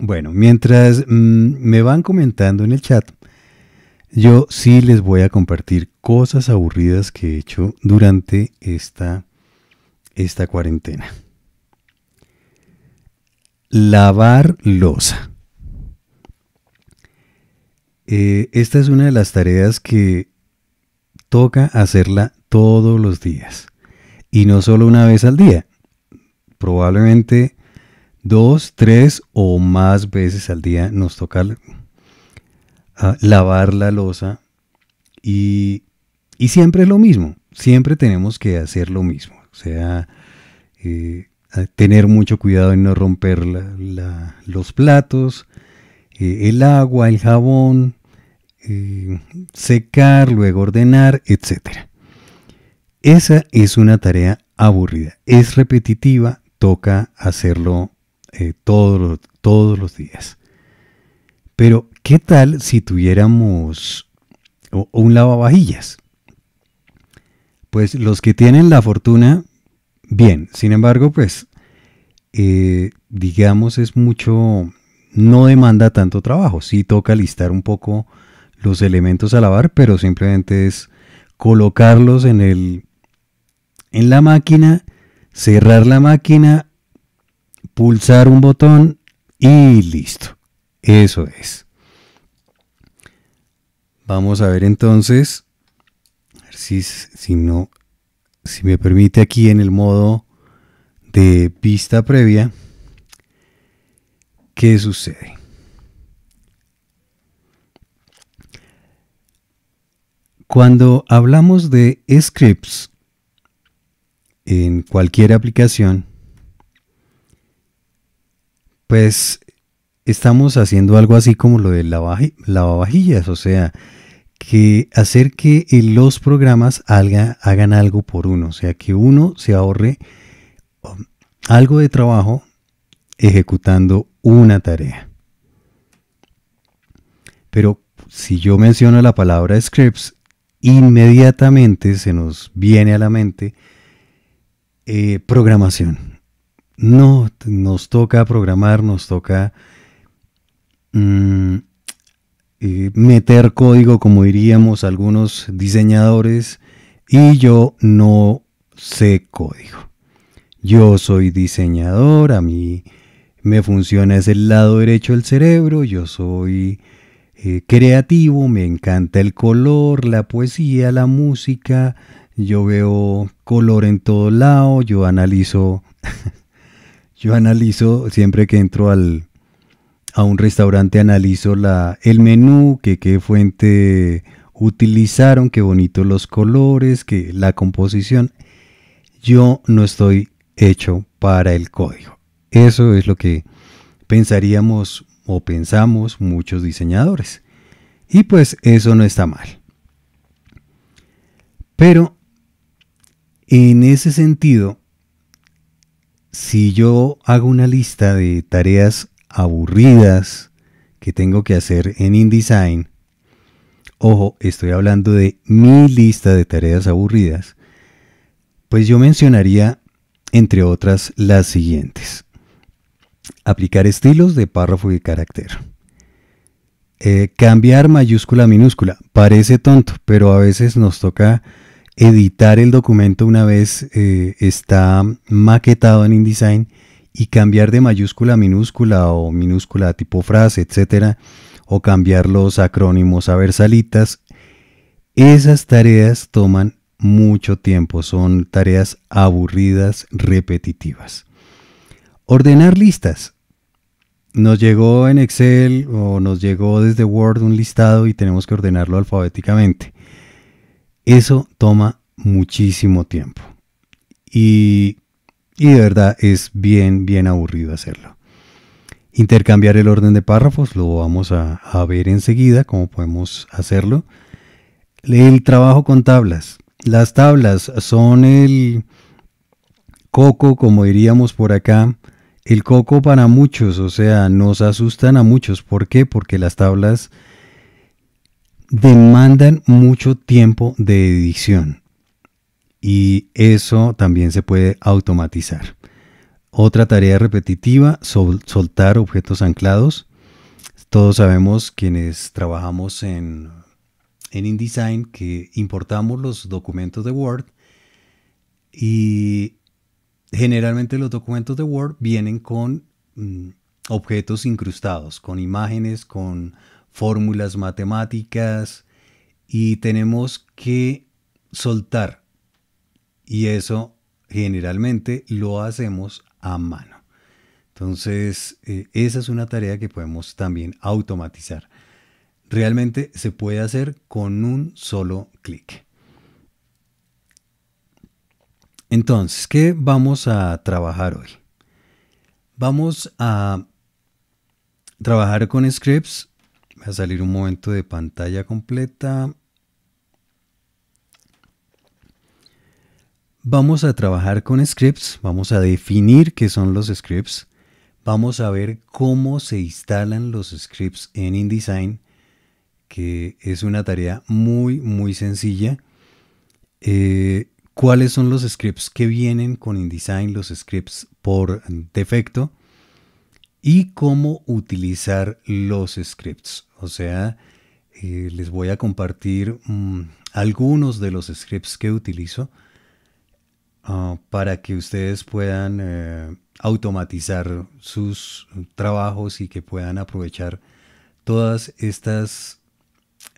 Bueno, mientras mm, me van comentando en el chat, yo sí les voy a compartir cosas aburridas que he hecho durante esta, esta cuarentena. Lavar losa. Eh, esta es una de las tareas que toca hacerla todos los días. Y no solo una vez al día. Probablemente dos, tres o más veces al día nos toca ah, lavar la losa y, siempre es lo mismo, siempre tenemos que hacer lo mismo, o sea, eh, tener mucho cuidado en no romper la, los platos, eh, el agua, el jabón, eh, secar, luego ordenar, etc. Esa es una tarea aburrida, es repetitiva, toca hacerlo eh, todos, todos los días. Pero, ¿qué tal si tuviéramos un lavavajillas? Pues los que tienen la fortuna, bien. Sin embargo, pues, eh, digamos, es mucho, no demanda tanto trabajo. Sí toca listar un poco los elementos a lavar, pero simplemente es colocarlos en el en la máquina, cerrar la máquina, pulsar un botón y listo. Eso es. Vamos a ver entonces si, no si me permite aquí en el modo de vista previa qué sucede. Cuando hablamos de scripts en cualquier aplicación, pues estamos haciendo algo así como lo de lavavajillas, o sea, que hacer que los programas hagan algo por uno, o sea, que uno se ahorre um, algo de trabajo ejecutando una tarea. Pero si yo menciono la palabra scripts, inmediatamente se nos viene a la mente eh, programación. No, nos toca programar, nos toca mm, eh, meter código, como diríamos algunos diseñadores, y yo no sé código. Yo soy diseñador, a mí me funciona es el lado derecho del cerebro, yo soy eh, creativo, me encanta el color, la poesía, la música, yo veo color en todo lado, yo analizo Yo analizo, siempre que entro al, a un restaurante, analizo la, el menú, que qué fuente utilizaron, qué bonitos los colores, que la composición. Yo no estoy hecho para el código. Eso es lo que pensaríamos o pensamos muchos diseñadores. Y pues eso no está mal. Pero en ese sentido, si yo hago una lista de tareas aburridas que tengo que hacer en InDesign, ojo, estoy hablando de mi lista de tareas aburridas, pues yo mencionaría, entre otras, las siguientes. Aplicar estilos de párrafo y carácter. Eh, cambiar mayúscula a minúscula. Parece tonto, pero a veces nos toca editar el documento una vez eh, está maquetado en InDesign y cambiar de mayúscula a minúscula o minúscula a tipo frase, etcétera, o cambiar los acrónimos a versalitas, esas tareas toman mucho tiempo, son tareas aburridas, repetitivas. Ordenar listas. Nos llegó en Excel o nos llegó desde Word un listado y tenemos que ordenarlo alfabéticamente. Eso toma muchísimo tiempo. Y, y de verdad es bien, bien aburrido hacerlo. Intercambiar el orden de párrafos, lo vamos a, a ver enseguida cómo podemos hacerlo. El trabajo con tablas. Las tablas son el coco, como diríamos por acá, el coco para muchos, o sea, nos asustan a muchos. ¿Por qué? Porque las tablas demandan mucho tiempo de edición y eso también se puede automatizar. Otra tarea repetitiva, soltar objetos anclados. Todos sabemos quienes trabajamos en, en InDesign que importamos los documentos de Word y generalmente los documentos de Word vienen con mm, objetos incrustados, con imágenes, con fórmulas matemáticas y tenemos que soltar. Y eso generalmente lo hacemos a mano. Entonces, eh, esa es una tarea que podemos también automatizar. Realmente se puede hacer con un solo clic. Entonces, ¿qué vamos a trabajar hoy? Vamos a trabajar con scripts a salir un momento de pantalla completa. Vamos a trabajar con scripts, vamos a definir qué son los scripts, vamos a ver cómo se instalan los scripts en InDesign, que es una tarea muy, muy sencilla. Eh, ¿Cuáles son los scripts que vienen con InDesign, los scripts por defecto? y cómo utilizar los scripts. O sea, eh, les voy a compartir mm, algunos de los scripts que utilizo ah, para que ustedes puedan eh, automatizar sus trabajos y que puedan aprovechar todas estas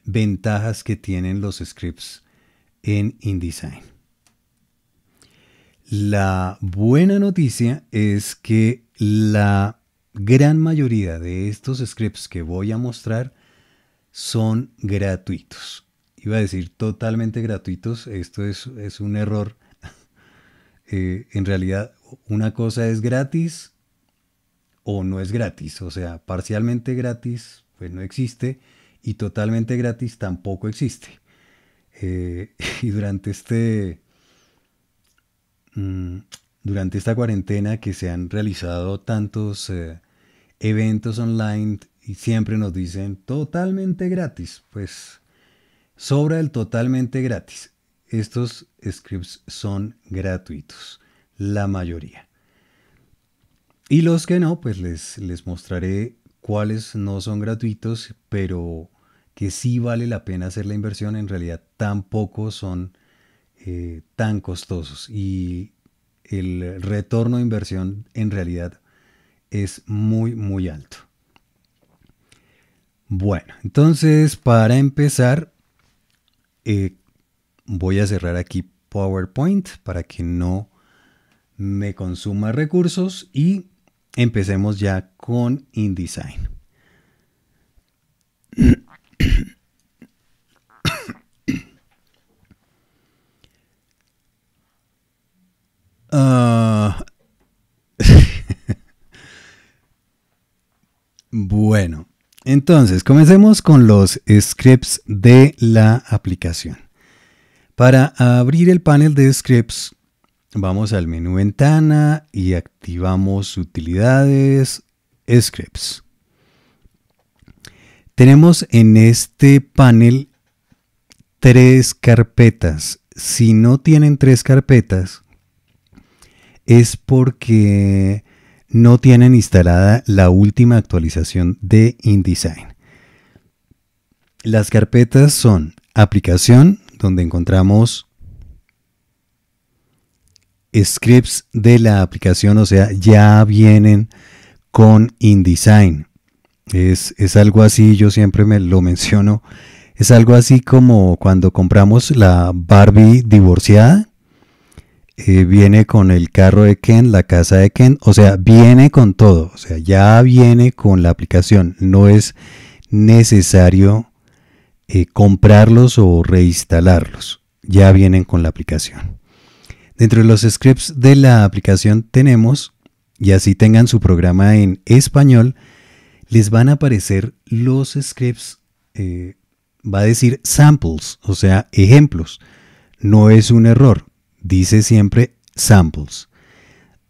ventajas que tienen los scripts en InDesign. La buena noticia es que la gran mayoría de estos scripts que voy a mostrar son gratuitos. Iba a decir totalmente gratuitos, esto es, es un error. Eh, en realidad, una cosa es gratis o no es gratis. O sea, parcialmente gratis, pues no existe, y totalmente gratis tampoco existe. Eh, y durante este... Mm, durante esta cuarentena que se han realizado tantos eh, eventos online y siempre nos dicen totalmente gratis. Pues sobra el totalmente gratis. Estos scripts son gratuitos, la mayoría. Y los que no, pues les, les mostraré cuáles no son gratuitos, pero que sí vale la pena hacer la inversión, en realidad tampoco son eh, tan costosos. Y el retorno de inversión en realidad es muy, muy alto. Bueno, entonces para empezar, eh, voy a cerrar aquí PowerPoint para que no me consuma recursos y empecemos ya con InDesign. Ah. bueno, entonces comencemos con los scripts de la aplicación. Para abrir el panel de scripts, vamos al menú ventana y activamos utilidades, scripts. Tenemos en este panel tres carpetas. Si no tienen tres carpetas, es porque no tienen instalada la última actualización de InDesign. Las carpetas son aplicación, donde encontramos scripts de la aplicación, o sea, ya vienen con InDesign. Es, es, algo así, yo siempre me lo menciono, es algo así como cuando compramos la Barbie divorciada eh, viene con el carro de Ken, la casa de Ken, o sea, viene con todo, o sea, ya viene con la aplicación, no es necesario eh, comprarlos o reinstalarlos, ya vienen con la aplicación. Dentro de los scripts de la aplicación tenemos, y así tengan su programa en español, les van a aparecer los scripts, eh, va a decir samples, o sea, ejemplos. No es un error, dice siempre samples.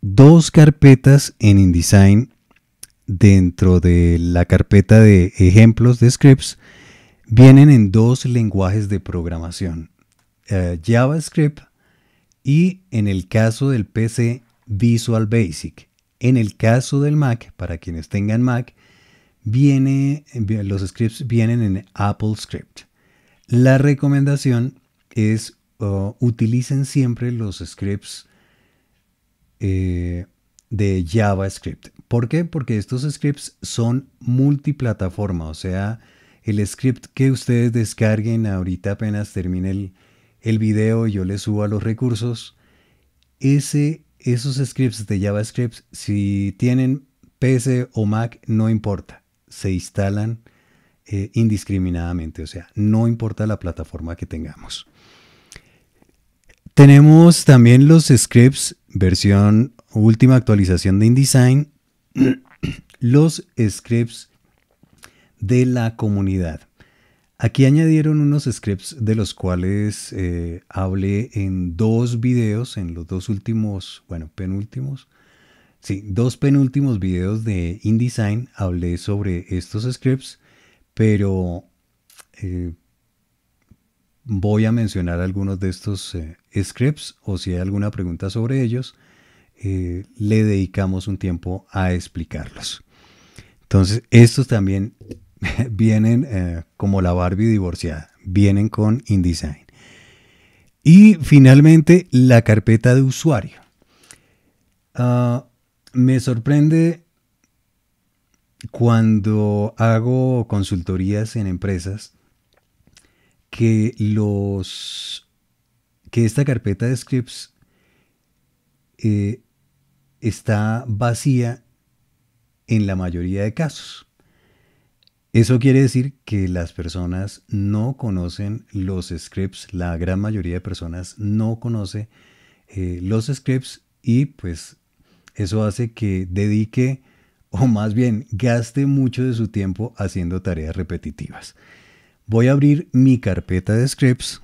Dos carpetas en InDesign dentro de la carpeta de ejemplos de scripts vienen en dos lenguajes de programación, eh, JavaScript y en el caso del PC Visual Basic. En el caso del Mac, para quienes tengan Mac, viene, los scripts vienen en Apple Script. La recomendación es Uh, utilicen siempre los scripts eh, de JavaScript. ¿Por qué? Porque estos scripts son multiplataforma, o sea, el script que ustedes descarguen ahorita apenas termine el, video y yo les a los recursos, ese, esos scripts de JavaScript, si tienen PC o Mac, no importa, se instalan eh, indiscriminadamente, o sea, no importa la plataforma que tengamos. Tenemos también los scripts, versión última actualización de InDesign, los scripts de la comunidad. Aquí añadieron unos scripts de los cuales eh, hablé en dos videos, en los dos últimos, bueno, penúltimos, sí, dos penúltimos videos de InDesign hablé sobre estos scripts, pero eh, voy a mencionar algunos de estos eh, scripts o si hay alguna pregunta sobre ellos, eh, le dedicamos un tiempo a explicarlos. Entonces, estos también vienen eh, como la Barbie divorciada, vienen con InDesign. Y finalmente, la carpeta de usuario. Ah, me sorprende cuando hago consultorías en empresas que los que esta carpeta de scripts eh, está vacía en la mayoría de casos. Eso quiere decir que las personas no conocen los scripts, la gran mayoría de personas no conoce eh, los scripts y pues eso hace que dedique o más bien gaste mucho de su tiempo haciendo tareas repetitivas voy a abrir mi carpeta de scripts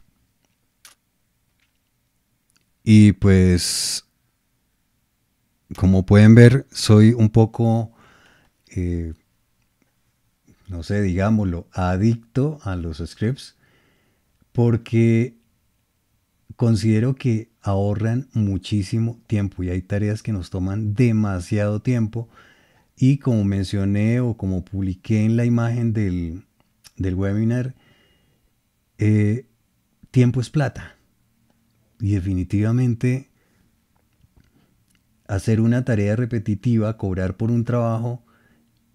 y pues como pueden ver soy un poco eh, no sé digámoslo adicto a los scripts porque considero que ahorran muchísimo tiempo y hay tareas que nos toman demasiado tiempo y como mencioné o como publiqué en la imagen del, del webinar, eh, tiempo es plata. Y definitivamente hacer una tarea repetitiva, cobrar por un trabajo,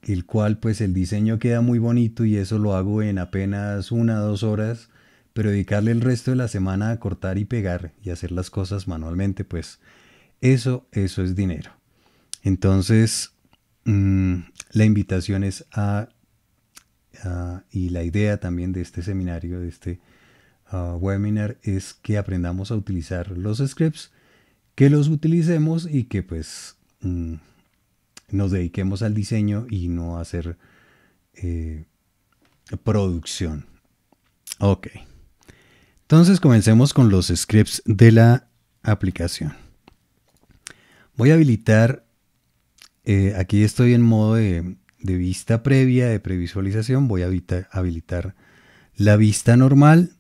el cual pues el diseño queda muy bonito y eso lo hago en apenas una o dos horas, pero dedicarle el resto de la semana a cortar y pegar y hacer las cosas manualmente, pues eso, eso es dinero. Entonces, mm, la invitación es a Ah, y la idea también de este seminario, de este ah, webinar, es que aprendamos a utilizar los scripts, que los utilicemos y que pues mm, nos dediquemos al diseño y no a hacer eh, producción. Ok. Entonces comencemos con los scripts de la aplicación. Voy a habilitar, eh, aquí estoy en modo de de vista previa, de previsualización, voy a habilitar la vista normal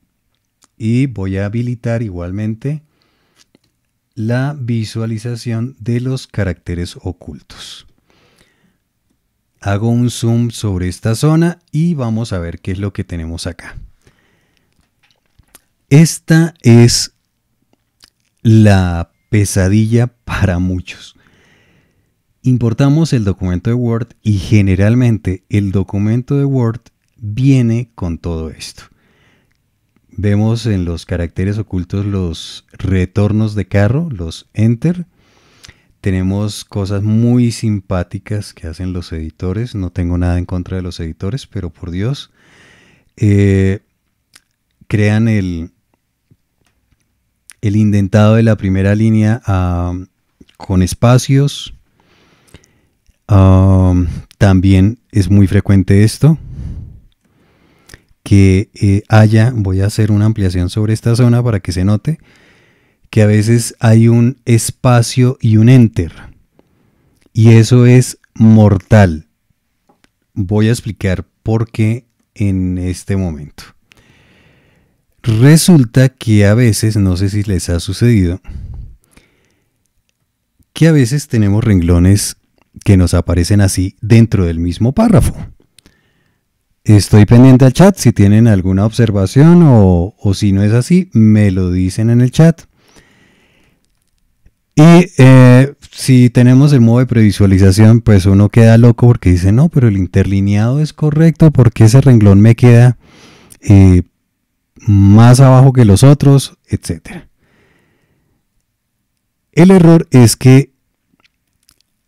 y voy a habilitar igualmente la visualización de los caracteres ocultos. Hago un zoom sobre esta zona y vamos a ver qué es lo que tenemos acá. Esta es la pesadilla para muchos. Importamos el documento de Word y generalmente el documento de Word viene con todo esto. Vemos en los caracteres ocultos los retornos de carro, los enter. Tenemos cosas muy simpáticas que hacen los editores. No tengo nada en contra de los editores, pero por Dios, eh, crean el, el indentado de la primera línea ah, con espacios también es muy frecuente esto, que eh, haya, voy a hacer una ampliación sobre esta zona para que se note, que a veces hay un espacio y un enter. Y eso es mortal. Voy a explicar por qué en este momento. Resulta que a veces, no sé si les ha sucedido, que a veces tenemos renglones que nos aparecen así dentro del mismo párrafo. Estoy pendiente al chat, si tienen alguna observación o, si no es así, me lo dicen en el chat. Y eh, si tenemos el modo de previsualización, pues uno queda loco porque dice, no, pero el interlineado es correcto porque ese renglón me queda eh, más abajo que los otros, etc. El error es que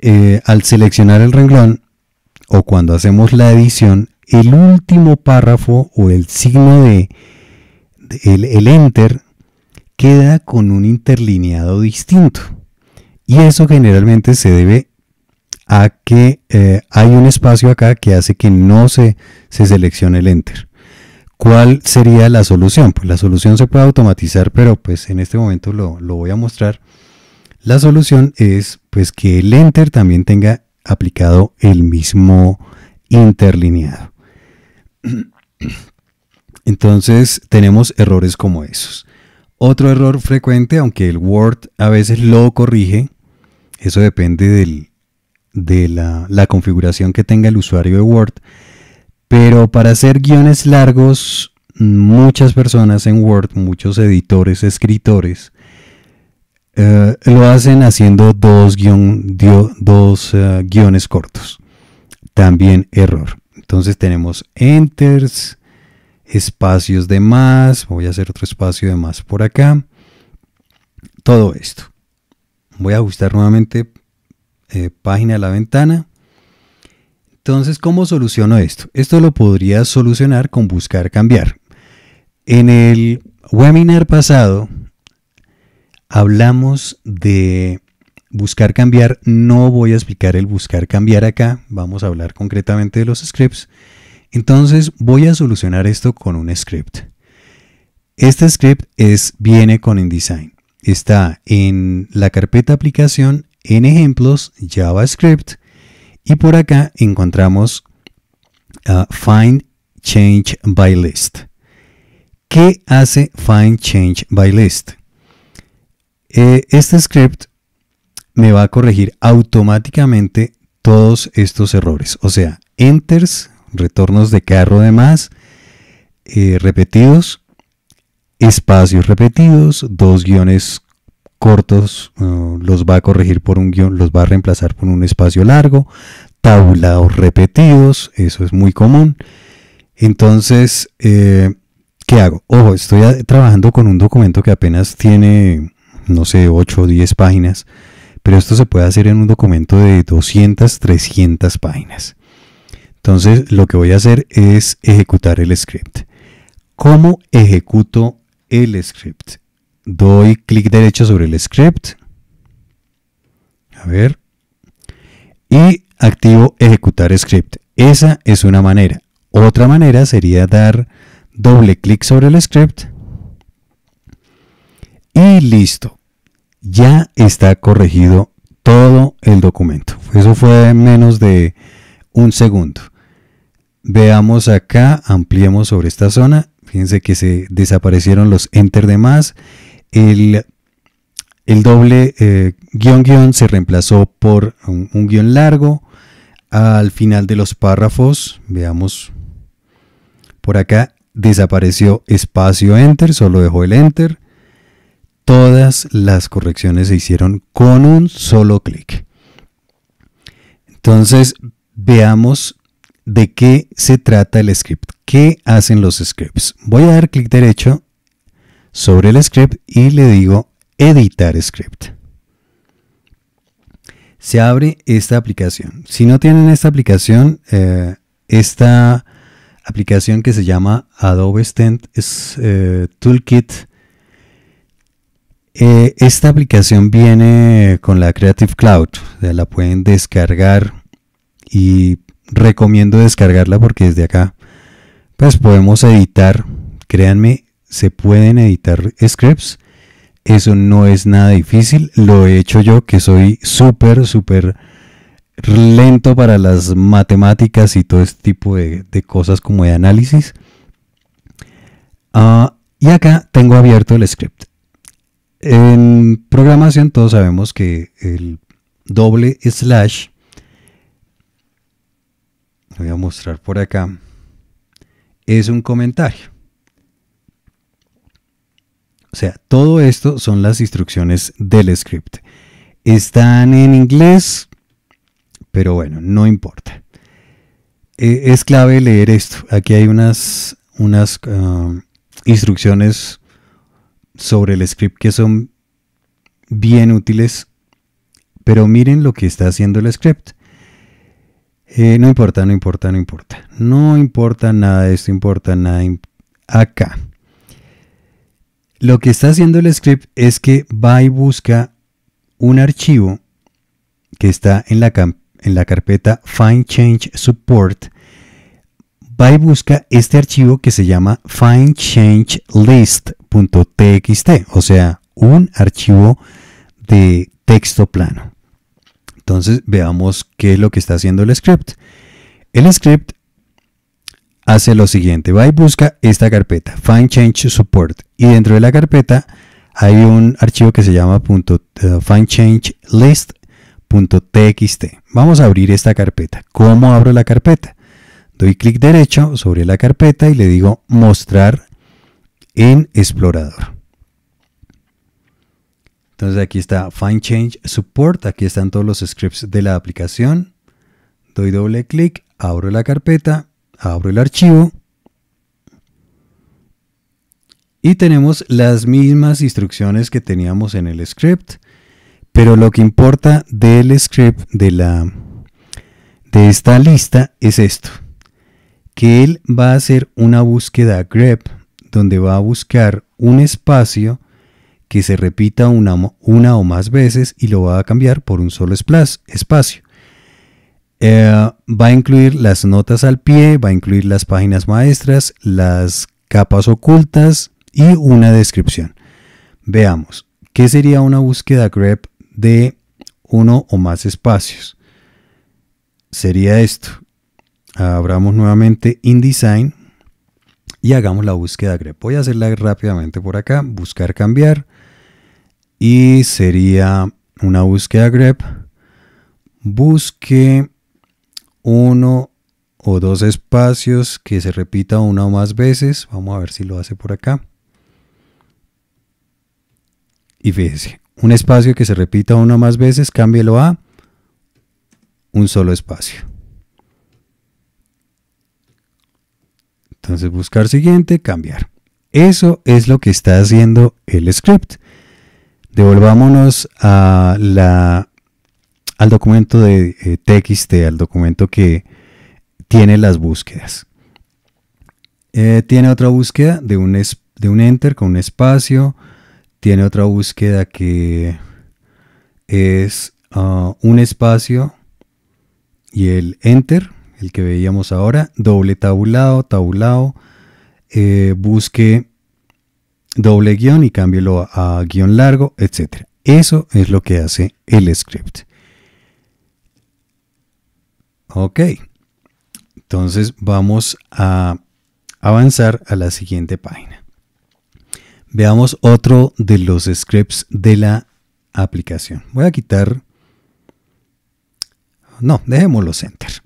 eh, al seleccionar el renglón o cuando hacemos la edición, el último párrafo o el signo de, el, enter queda con un interlineado distinto. Y eso generalmente se debe a que eh, hay un espacio acá que hace que no se, seleccione el enter. ¿Cuál sería la solución? Pues la solución se puede automatizar, pero pues en este momento lo voy a mostrar. La solución es pues que el enter también tenga aplicado el mismo interlineado. Entonces tenemos errores como esos. Otro error frecuente, aunque el Word a veces lo corrige, eso depende de la, configuración que tenga el usuario de Word. Pero para hacer guiones largos, muchas personas en Word, muchos editores, escritores, eh, lo hacen haciendo dos, dos eh, guiones cortos. También error. Entonces tenemos enters, espacios de más. Voy a hacer otro espacio de más por acá. Todo esto. Voy a ajustar nuevamente eh, página de la ventana. Entonces, ¿cómo soluciono esto? Esto lo podría solucionar con buscar cambiar. En el webinar pasado hablamos de buscar cambiar, no voy a explicar el buscar cambiar acá, vamos a hablar concretamente de los scripts. Entonces voy a solucionar esto con un script. Este script es, viene con InDesign. Está en la carpeta aplicación, en ejemplos, JavaScript, y por acá encontramos ah, Find Change by List. ¿Qué hace Find Change by List? Eh, este script me va a corregir automáticamente todos estos errores. O sea, enters, retornos de carro de más, eh, repetidos, espacios repetidos, dos guiones cortos los va a corregir por un guión, los va a reemplazar por un espacio largo, tabulados repetidos, eso es muy común. Entonces, eh, ¿qué hago? Ojo, estoy trabajando con un documento que apenas tiene no sé, 8 o 10 páginas, pero esto se puede hacer en un documento de 200, 300 páginas. Entonces, lo que voy a hacer es ejecutar el script. ¿Cómo ejecuto el script? Doy clic derecho sobre el script. A ver. Y activo ejecutar script. Esa es una manera. Otra manera sería dar doble clic sobre el script y listo. Ya está corregido todo el documento. Eso fue menos de un segundo. Veamos acá, ampliemos sobre esta zona. Fíjense que se desaparecieron los enter de más. El, doble eh, guión guión se reemplazó por un, un guión largo. Al final de los párrafos, veamos por acá, desapareció espacio enter, solo dejó el enter. Todas las correcciones se hicieron con un solo clic. Entonces, veamos de qué se trata el script. ¿Qué hacen los scripts? Voy a dar clic derecho sobre el script y le digo editar script. Se abre esta aplicación. Si no tienen esta aplicación, eh, esta aplicación que se llama Adobe Stand eh, Toolkit eh, esta aplicación viene con la Creative Cloud, ya la pueden descargar y recomiendo descargarla porque desde acá pues podemos editar, créanme, se pueden editar scripts, eso no es nada difícil, lo he hecho yo que soy súper, súper lento para las matemáticas y todo este tipo de, cosas como de análisis. Ah, y acá tengo abierto el script. En programación todos sabemos que el doble slash, voy a mostrar por acá, es un comentario. O sea, todo esto son las instrucciones del script. Están en inglés, pero bueno, no importa. E, es clave leer esto. Aquí hay unas, unas ah, instrucciones sobre el script que son bien útiles, pero miren lo que está haciendo el script. Eh, no importa, no importa, no importa. No importa nada esto, importa nada acá. Lo que está haciendo el script es que va y busca un archivo que está en la, en la carpeta Find Change Support va y busca este archivo que se llama findchangelist.txt, o sea, un archivo de texto plano. Entonces veamos qué es lo que está haciendo el script. El script hace lo siguiente, va y busca esta carpeta, findchangesupport, y dentro de la carpeta hay un archivo que se llama eh, findchangelist.txt. Vamos a abrir esta carpeta. ¿Cómo abro la carpeta? Doy clic derecho sobre la carpeta y le digo mostrar en explorador. Entonces aquí está Find Change Support, aquí están todos los scripts de la aplicación. Doy doble clic, abro la carpeta, abro el archivo. Y tenemos las mismas instrucciones que teníamos en el script, pero lo que importa del script de, la, de esta lista es esto que él va a hacer una búsqueda grep donde va a buscar un espacio que se repita una, una, o más veces y lo va a cambiar por un solo espacio. Eh, va a incluir las notas al pie, va a incluir las páginas maestras, las capas ocultas y una descripción. Veamos, ¿qué sería una búsqueda grep de uno o más espacios? Sería esto abramos nuevamente InDesign y hagamos la búsqueda grep. Voy a hacerla rápidamente por acá, buscar cambiar y sería una búsqueda grep. Busque uno o dos espacios que se repita una o más veces. Vamos a ver si lo hace por acá. Y fíjense, un espacio que se repita una o más veces, cámbielo a un solo espacio. Entonces buscar siguiente, cambiar. Eso es lo que está haciendo el script. Devolvámonos a la, al documento de TXT, eh, al documento que tiene las búsquedas. Eh, tiene otra búsqueda de un, de un enter con un espacio. Tiene otra búsqueda que es ah, un espacio y el enter el que veíamos ahora, doble tabulado, tabulado, eh, busque doble guión y cámbielo a, guión largo, etcétera. Eso es lo que hace el script. Ok, entonces vamos a avanzar a la siguiente página. Veamos otro de los scripts de la aplicación. Voy a quitar... No, dejémoslo center.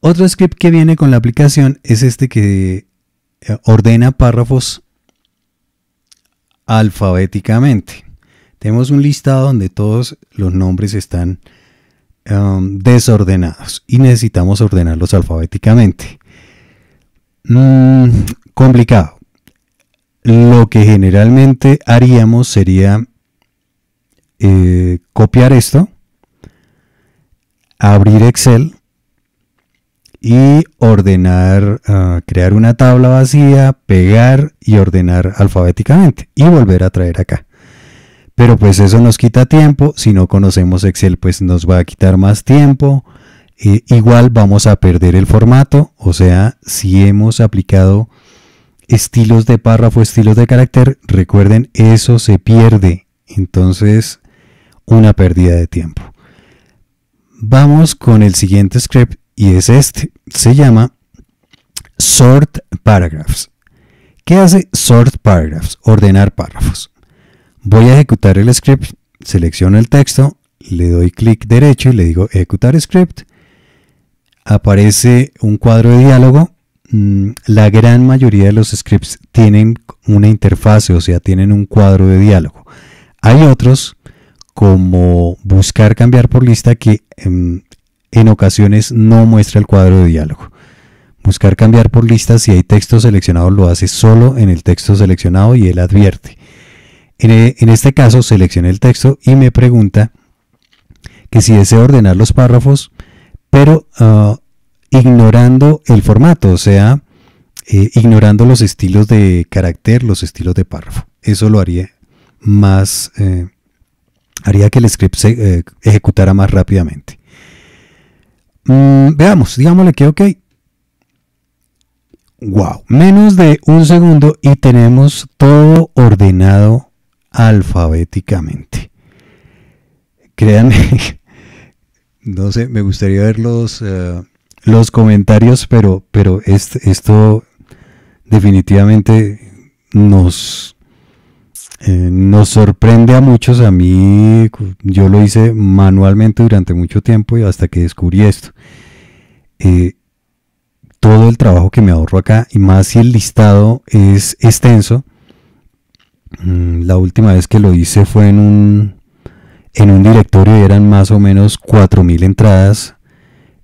Otro script que viene con la aplicación es este que eh, ordena párrafos alfabéticamente. Tenemos un listado donde todos los nombres están um, desordenados y necesitamos ordenarlos alfabéticamente. Mm, complicado. Lo que generalmente haríamos sería eh, copiar esto, abrir Excel y ordenar, ah, crear una tabla vacía, pegar y ordenar alfabéticamente y volver a traer acá. Pero pues eso nos quita tiempo, si no conocemos Excel pues nos va a quitar más tiempo, eh, igual vamos a perder el formato, o sea, si hemos aplicado estilos de párrafo, estilos de carácter, recuerden, eso se pierde, entonces una pérdida de tiempo. Vamos con el siguiente script y es este. Se llama Sort Paragraphs. ¿Qué hace Sort Paragraphs? Ordenar párrafos. Voy a ejecutar el script, selecciono el texto, le doy clic derecho y le digo ejecutar script. Aparece un cuadro de diálogo. Mm, la gran mayoría de los scripts tienen una interfase, o sea, tienen un cuadro de diálogo. Hay otros, como buscar cambiar por lista, que em, en ocasiones no muestra el cuadro de diálogo. Buscar cambiar por lista si hay texto seleccionado lo hace solo en el texto seleccionado y él advierte. En, eh, este caso seleccioné el texto y me pregunta que si desea ordenar los párrafos, pero ah, ignorando el formato, o sea, eh, ignorando los estilos de carácter, los estilos de párrafo. Eso lo haría más, eh, haría que el script se ejecutara más rápidamente. Mm, veamos, digámosle que ok. Wow, menos de un segundo y tenemos todo ordenado alfabéticamente. Créanme, no sé, me gustaría ver los, eh, comentarios, pero, pero este, esto definitivamente nos, eh, nos sorprende a muchos, a mí yo lo hice manualmente durante mucho tiempo y hasta que descubrí esto. Eh, todo el trabajo que me ahorro acá y más si el listado es extenso. Mm, la última vez que lo hice fue en un, en un directorio eran más o menos 4.000 entradas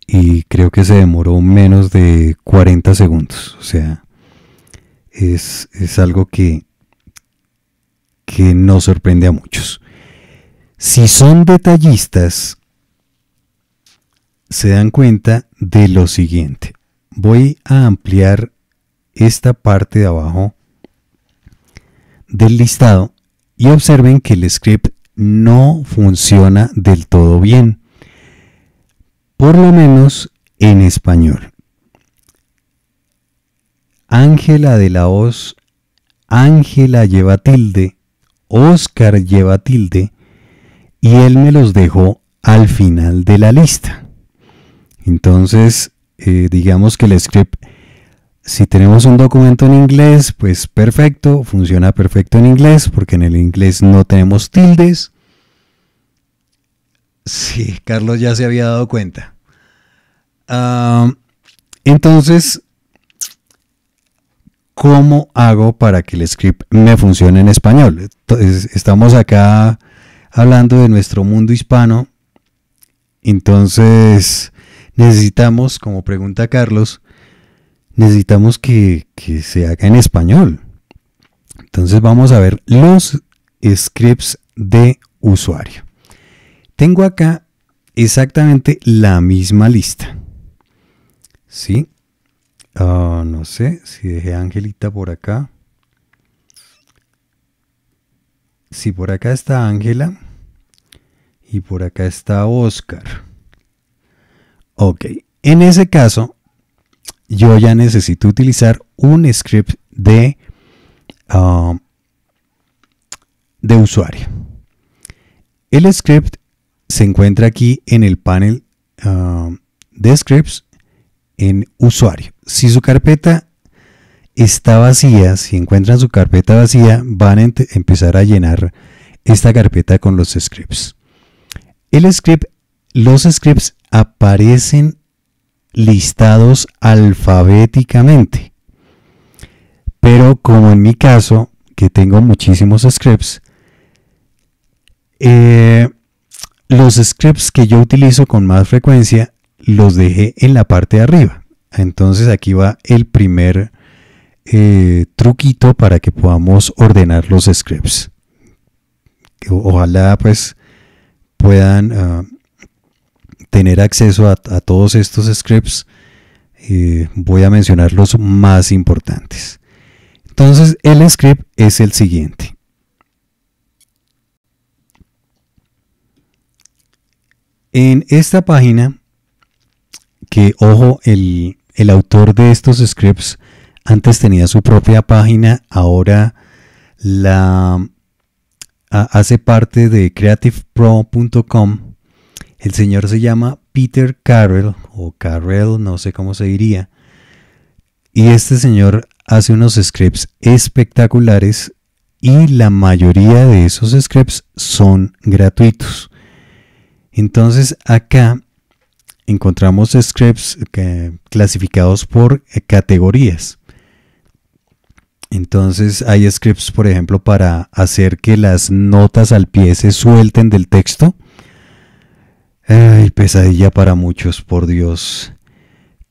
y creo que se demoró menos de 40 segundos. O sea, es algo que que no sorprende a muchos. Si son detallistas, se dan cuenta de lo siguiente. Voy a ampliar esta parte de abajo del listado y observen que el script no funciona del todo bien. Por lo menos en español. Ángela de la Hoz, Ángela lleva tilde, Oscar lleva tilde y él me los dejó al final de la lista. Entonces, eh, digamos que el script, si tenemos un documento en inglés, pues perfecto, funciona perfecto en inglés, porque en el inglés no tenemos tildes. Sí, Carlos ya se había dado cuenta. Ah, entonces, ¿cómo hago para que el script me funcione en español? estamos acá hablando de nuestro mundo hispano, entonces necesitamos, como pregunta Carlos, necesitamos que, que se haga en español. Entonces vamos a ver los scripts de usuario. Tengo acá exactamente la misma lista. ¿Sí? Ah, no sé si dejé a Angelita por acá. Si por acá está Ángela y por acá está Oscar. Ok, en ese caso, yo ya necesito utilizar un script de, ah, de usuario. El script se encuentra aquí en el panel ah, de scripts en usuario. Si su carpeta está vacía, si encuentran su carpeta vacía, van a empezar a llenar esta carpeta con los scripts. El script, los scripts aparecen listados alfabéticamente. Pero como en mi caso, que tengo muchísimos scripts, eh, los scripts que yo utilizo con más frecuencia los dejé en la parte de arriba. Entonces aquí va el primer eh, truquito para que podamos ordenar los scripts. Ojalá pues puedan ah, tener acceso a, todos estos scripts. Eh, voy a mencionar los más importantes. Entonces el script es el siguiente. En esta página que, ojo, el, autor de estos scripts antes tenía su propia página, ahora la hace parte de creativepro.com. El señor se llama Peter Carrell o Carrell, no sé cómo se diría. Y este señor hace unos scripts espectaculares y la mayoría de esos scripts son gratuitos. Entonces acá encontramos scripts clasificados por eh, categorías. Entonces hay scripts, por ejemplo, para hacer que las notas al pie se suelten del texto. Ay, pesadilla para muchos, por Dios.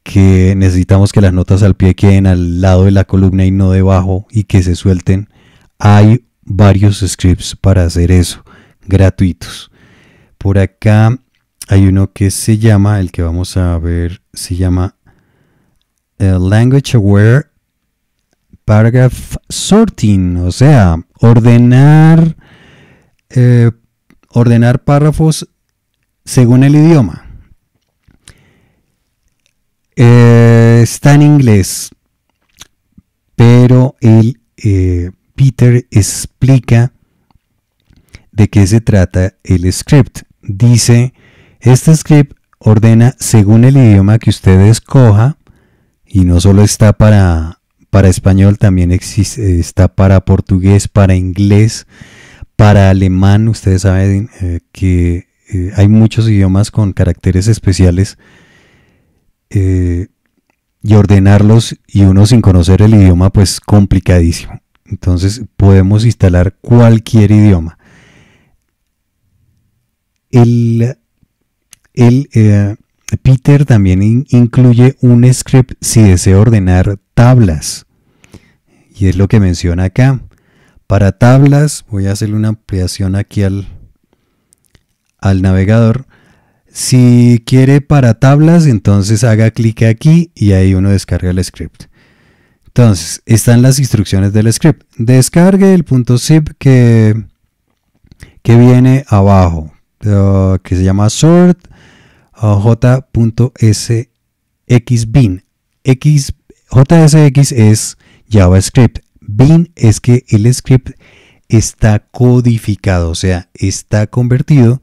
Que necesitamos que las notas al pie queden al lado de la columna y no debajo y que se suelten. Hay varios scripts para hacer eso, gratuitos. Por acá hay uno que se llama, el que vamos a ver, se llama eh, Language Aware Paragraph Sorting, o sea, ordenar, eh, ordenar párrafos según el idioma. Eh, está en inglés, pero Peter explica de qué se trata el script. Dice este script ordena según el idioma que usted escoja y no solo está para, para español, también está para portugués, para inglés, para alemán. Ustedes saben eh, que eh, hay muchos idiomas con caracteres especiales eh, y ordenarlos y uno sin conocer el idioma pues complicadísimo. Entonces podemos instalar cualquier idioma. El el eh, Peter también incluye un script si desea ordenar tablas. Y es lo que menciona acá. Para tablas, voy a hacerle una ampliación aquí al, al navegador. Si quiere para tablas, entonces haga clic aquí y ahí uno descarga el script. Entonces, están las instrucciones del script. Descargue el punto zip que, que viene abajo, que se llama sort j.sxbin. JSX es JavaScript. Bin es que el script está codificado, o sea, está convertido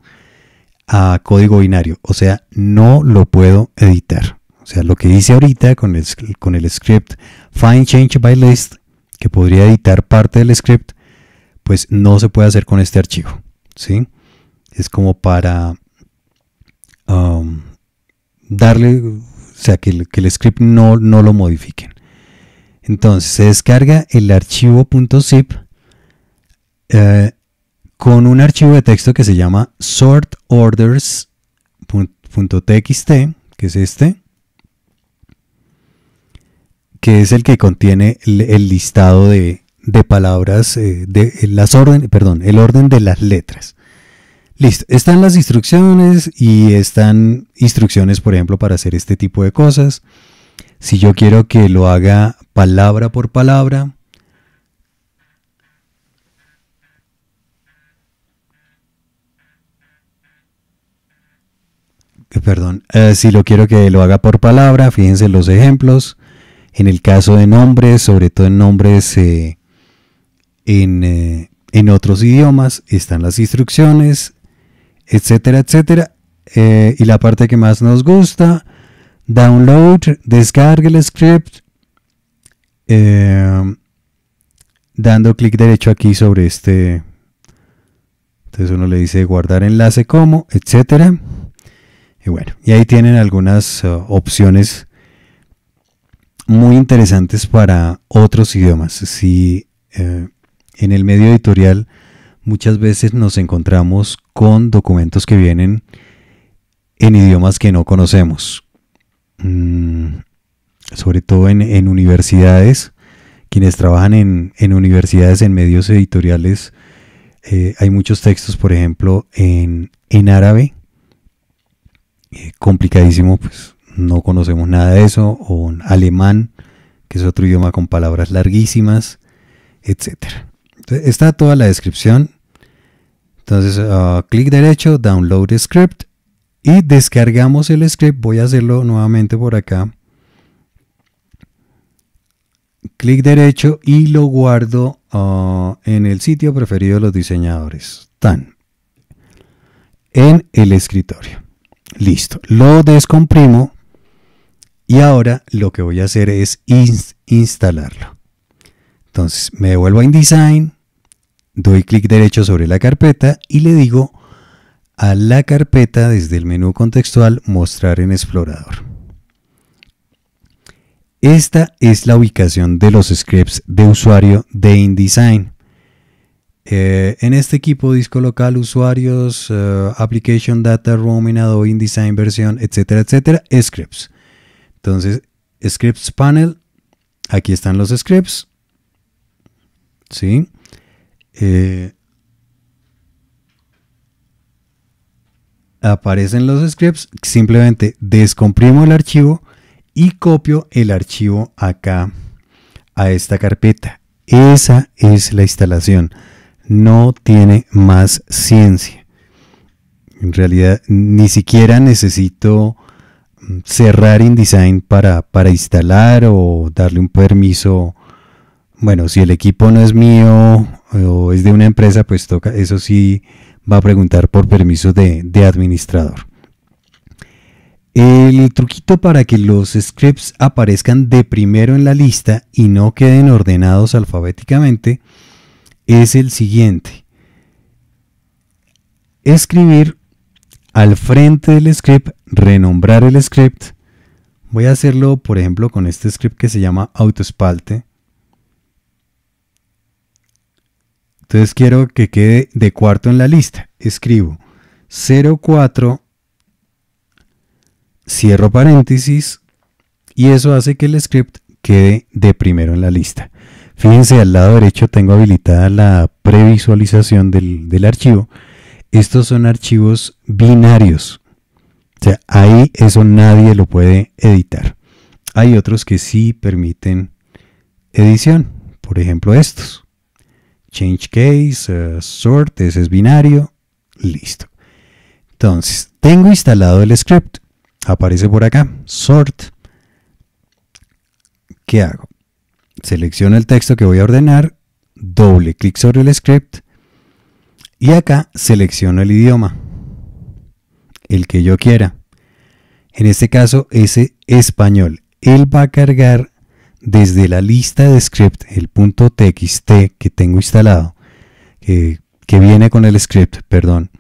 a código binario, o sea, no lo puedo editar. O sea, lo que dice ahorita con el, con el script find change by list, que podría editar parte del script, pues no se puede hacer con este archivo. ¿sí? Es como para Um, darle, o sea, que el, script no, lo modifiquen. Entonces se descarga el archivo .zip eh, con un archivo de texto que se llama sortorders.txt, que es este, que es el que contiene el, listado de, palabras, eh, de las orden, perdón, el orden de las letras. Listo, están las instrucciones y están instrucciones, por ejemplo, para hacer este tipo de cosas. Si yo quiero que lo haga palabra por palabra, eh, perdón, eh, si lo quiero que lo haga por palabra, fíjense los ejemplos. En el caso de nombres, sobre todo en nombres eh, en, en otros idiomas, están las instrucciones etcétera, etcétera. Eh, y la parte que más nos gusta, download, descargue el script, eh, dando clic derecho aquí sobre este. Entonces uno le dice guardar enlace como, etcétera. Y bueno, y ahí tienen algunas eh, opciones muy interesantes para otros idiomas. Si en el medio editorial muchas veces nos encontramos con documentos que vienen en idiomas que no conocemos. Mm, sobre todo en, universidades, quienes trabajan en, universidades, en medios editoriales, eh, hay muchos textos, por ejemplo, en, árabe, eh, complicadísimo, pues no conocemos nada de eso, o en alemán, que es otro idioma con palabras larguísimas, etcétera. Está toda la descripción. Entonces, ah, clic derecho, download script y descargamos el script. Voy a hacerlo nuevamente por acá. Clic derecho y lo guardo ah, en el sitio preferido de los diseñadores. Tan. En el escritorio. Listo. Lo descomprimo y ahora lo que voy a hacer es instalarlo. Entonces me devuelvo a InDesign, doy clic derecho sobre la carpeta y le digo a la carpeta desde el menú contextual mostrar en explorador. Esta es la ubicación de los scripts de usuario de InDesign. Eh, en este equipo, disco local, usuarios, eh, application data, roaming, Adobe InDesign versión, etcétera, etcétera, scripts. Entonces, scripts panel, aquí están los scripts. ¿sí? Eh, aparecen los scripts, simplemente descomprimo el archivo y copio el archivo acá a esta carpeta. Esa es la instalación. No tiene más ciencia. En realidad ni siquiera necesito mm, cerrar InDesign para, para instalar o darle un permiso bueno, si el equipo no es mío eh, o es de una empresa, pues toca, eso sí va a preguntar por permiso de, de administrador. El truquito para que los scripts aparezcan de primero en la lista y no queden ordenados alfabéticamente es el siguiente. Escribir al frente del script, renombrar el script. Voy a hacerlo, por ejemplo, con este script que se llama autospalte. Entonces quiero que quede de cuarto en la lista. Escribo 04, cierro paréntesis, y eso hace que el script quede de primero en la lista. Fíjense, al lado derecho tengo habilitada la previsualización del, archivo. Estos son archivos binarios. O sea, ahí eso nadie lo puede editar. Hay otros que sí permiten edición, por ejemplo estos change case, eh, sort, ese es binario, listo. Entonces, tengo instalado el script, aparece por acá, sort. ¿Qué hago? Selecciono el texto que voy a ordenar, doble clic sobre el script y acá selecciono el idioma, el que yo quiera. En este caso, ese español. Él va a cargar desde la lista de script, el punto txt que tengo instalado, que, viene con el script, perdón,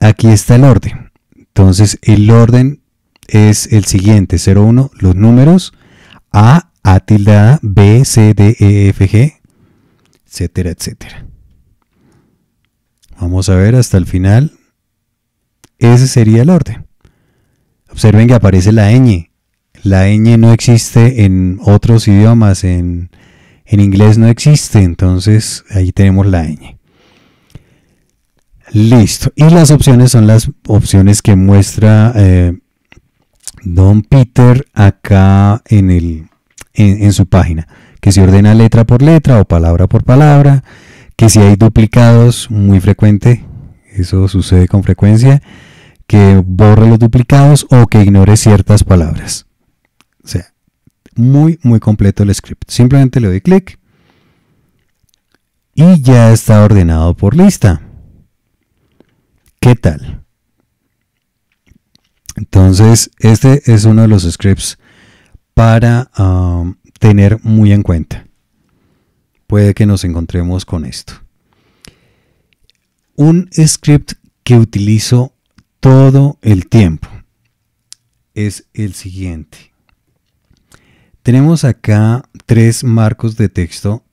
aquí está el orden. Entonces el orden es el siguiente, 01, los números A, A tildada, B, C, D, E, F, G, etcétera, etcétera. Vamos a ver hasta el final. Ese sería el orden. Observen que aparece la ñ la ñ no existe en otros idiomas, en, inglés no existe, entonces ahí tenemos la ñ. Listo. Y las opciones son las opciones que muestra eh, Don Peter acá en, en, su página. Que se ordena letra por letra o palabra por palabra. Que si hay duplicados, muy frecuente, eso sucede con frecuencia, que borre los duplicados o que ignore ciertas palabras muy, muy completo el script. Simplemente le doy clic y ya está ordenado por lista. ¿Qué tal? Entonces, este es uno de los scripts para um, tener muy en cuenta. Puede que nos encontremos con esto. Un script que utilizo todo el tiempo es el siguiente. Tenemos acá tres marcos de texto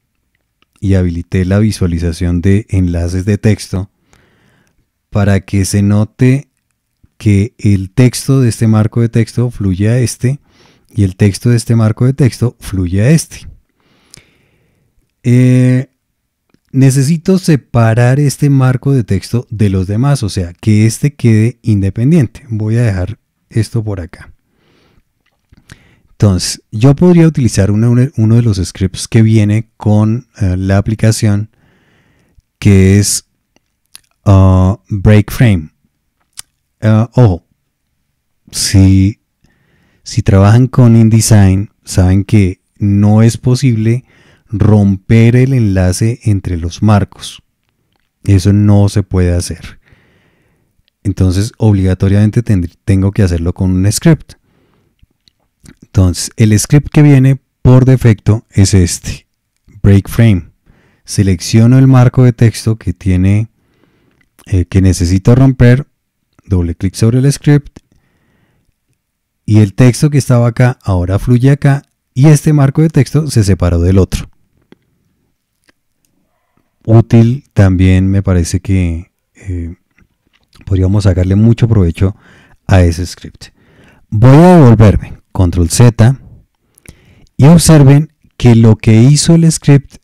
y habilité la visualización de enlaces de texto para que se note que el texto de este marco de texto fluye a este y el texto de este marco de texto fluye a este. Eh, necesito separar este marco de texto de los demás, o sea, que este quede independiente. Voy a dejar esto por acá. Entonces, yo podría utilizar uno, de los scripts que viene con eh, la aplicación, que es uh, break frame. Uh, ojo, si, si trabajan con InDesign, saben que no es posible romper el enlace entre los marcos. Eso no se puede hacer. Entonces, obligatoriamente tengo que hacerlo con un script. Entonces, el script que viene por defecto es este, break frame. Selecciono el marco de texto que tiene eh, que necesito romper, doble clic sobre el script y el texto que estaba acá ahora fluye acá y este marco de texto se separó del otro. Útil también me parece que eh, podríamos sacarle mucho provecho a ese script. Voy a devolverme control Z, y observen que lo que hizo el script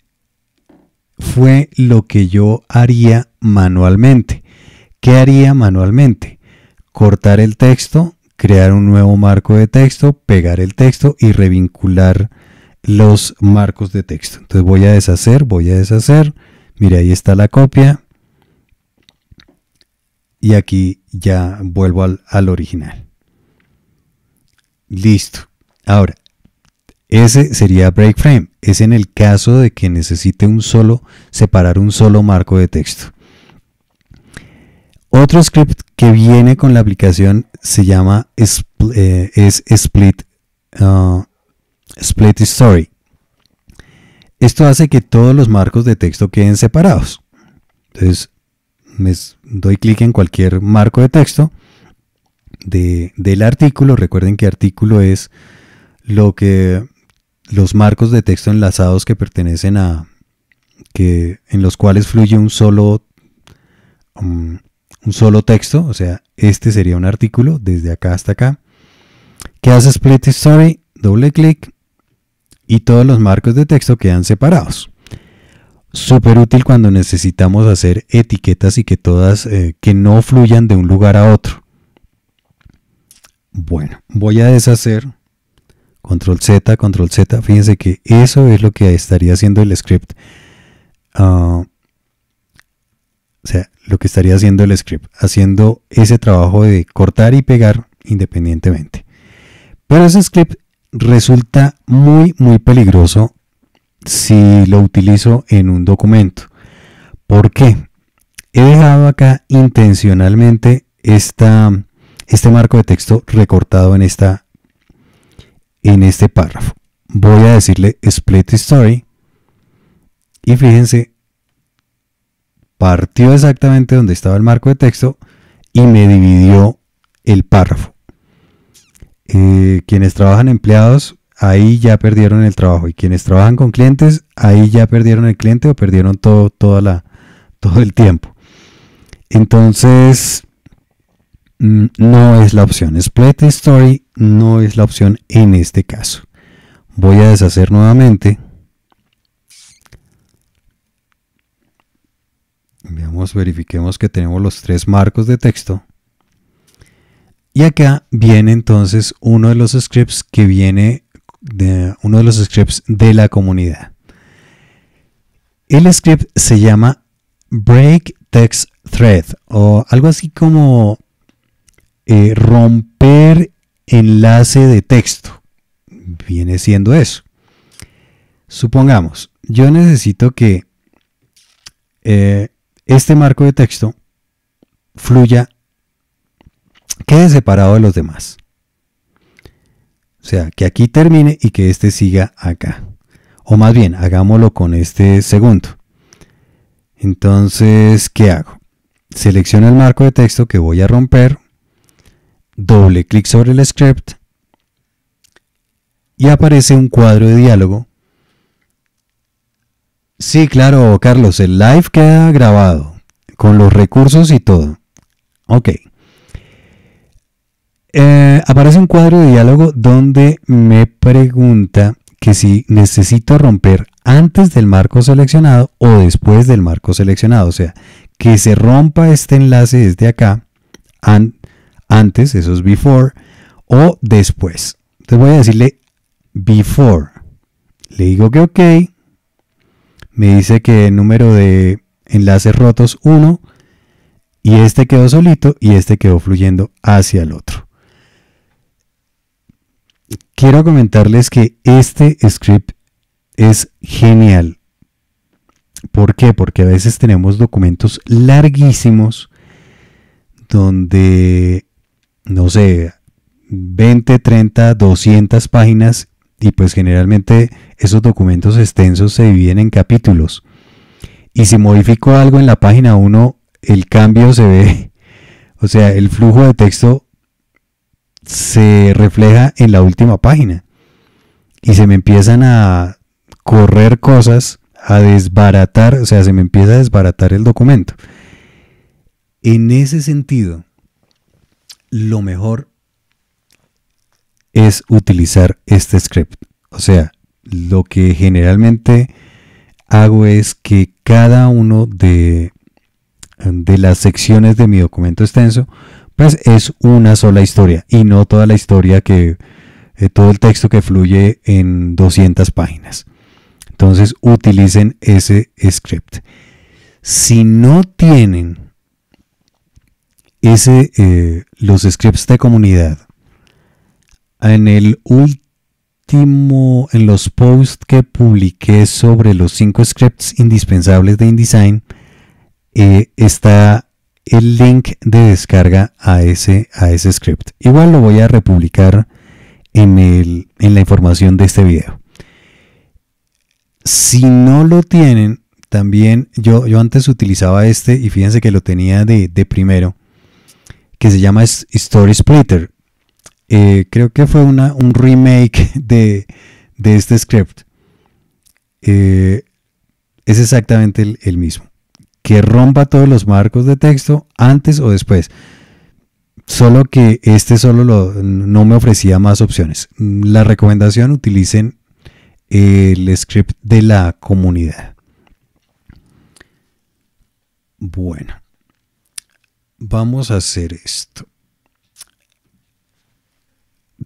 fue lo que yo haría manualmente. ¿Qué haría manualmente? Cortar el texto, crear un nuevo marco de texto, pegar el texto y revincular los marcos de texto. Entonces voy a deshacer, voy a deshacer. Mire, ahí está la copia. Y aquí ya vuelvo al, al original. Listo. Ahora, ese sería break frame. Es en el caso de que necesite un solo, separar un solo marco de texto. Otro script que viene con la aplicación se llama eh, es split, uh, split story. Esto hace que todos los marcos de texto queden separados. Entonces, me doy clic en cualquier marco de texto del artículo. Recuerden que artículo es lo que los marcos de texto enlazados que pertenecen a que en los cuales fluye un solo um, un solo texto, o sea, este sería un artículo desde acá hasta acá. Que hace split story, doble clic y todos los marcos de texto quedan separados. Súper útil cuando necesitamos hacer etiquetas y que todas eh, que no fluyan de un lugar a otro. Bueno, voy a deshacer. Control Z, control Z. Fíjense que eso es lo que estaría haciendo el script. Ah, o sea, lo que estaría haciendo el script. Haciendo ese trabajo de cortar y pegar independientemente. Pero ese script resulta muy, muy peligroso si lo utilizo en un documento. ¿Por qué? He dejado acá intencionalmente esta este marco de texto recortado en, esta, en este párrafo. Voy a decirle split story y fíjense, partió exactamente donde estaba el marco de texto y me dividió el párrafo. Eh, quienes trabajan empleados, ahí ya perdieron el trabajo. Y quienes trabajan con clientes, ahí ya perdieron el cliente o perdieron todo, toda la, todo el tiempo. Entonces, Mm, no es la opción. Split Story no es la opción en este caso. Voy a deshacer nuevamente. Veamos, verifiquemos que tenemos los tres marcos de texto. Y acá viene entonces uno de los scripts que viene de uno de los scripts de la comunidad. El script se llama Break Text Thread o algo así como eh, romper enlace de texto. Viene siendo eso. Supongamos, yo necesito que eh, este marco de texto fluya, quede separado de los demás. O sea, que aquí termine y que este siga acá. O más bien, hagámoslo con este segundo. Entonces, ¿qué hago? Selecciono el marco de texto que voy a romper, doble clic sobre el script y aparece un cuadro de diálogo. Sí, claro, Carlos, el live queda grabado con los recursos y todo. Ok. Eh, aparece un cuadro de diálogo donde me pregunta que si necesito romper antes del marco seleccionado o después del marco seleccionado. O sea, que se rompa este enlace desde acá antes, eso es before, o después. Entonces voy a decirle before. Le digo que ok. Me dice que el número de enlaces rotos uno y este quedó solito y este quedó fluyendo hacia el otro. Quiero comentarles que este script es genial. ¿Por qué? Porque a veces tenemos documentos larguísimos donde no sé, 20, 30, 200 páginas y pues generalmente esos documentos extensos se dividen en capítulos. Y si modifico algo en la página 1, el cambio se ve, o sea, el flujo de texto se refleja en la última página. Y se me empiezan a correr cosas, a desbaratar, o sea, se me empieza a desbaratar el documento. En ese sentido, lo mejor es utilizar este script. O sea, lo que generalmente hago es que cada uno de, de las secciones de mi documento extenso, pues es una sola historia y no toda la historia que, eh, todo el texto que fluye en 200 páginas. Entonces utilicen ese script. Si no tienen ese, eh, los scripts de comunidad. En el último, en los posts que publiqué sobre los cinco scripts indispensables de InDesign, eh, está el link de descarga a ese, a ese script. Igual lo voy a republicar en, la información de este video. Si no lo tienen, también yo, yo antes utilizaba este y fíjense que lo tenía de, de primero que se llama Story Splitter. Eh, creo que fue un remake de, este script. Eh, es exactamente el, mismo. Que rompa todos los marcos de texto antes o después. Solo que este solo no me ofrecía más opciones. La recomendación, utilicen el script de la comunidad. Bueno, vamos a hacer esto.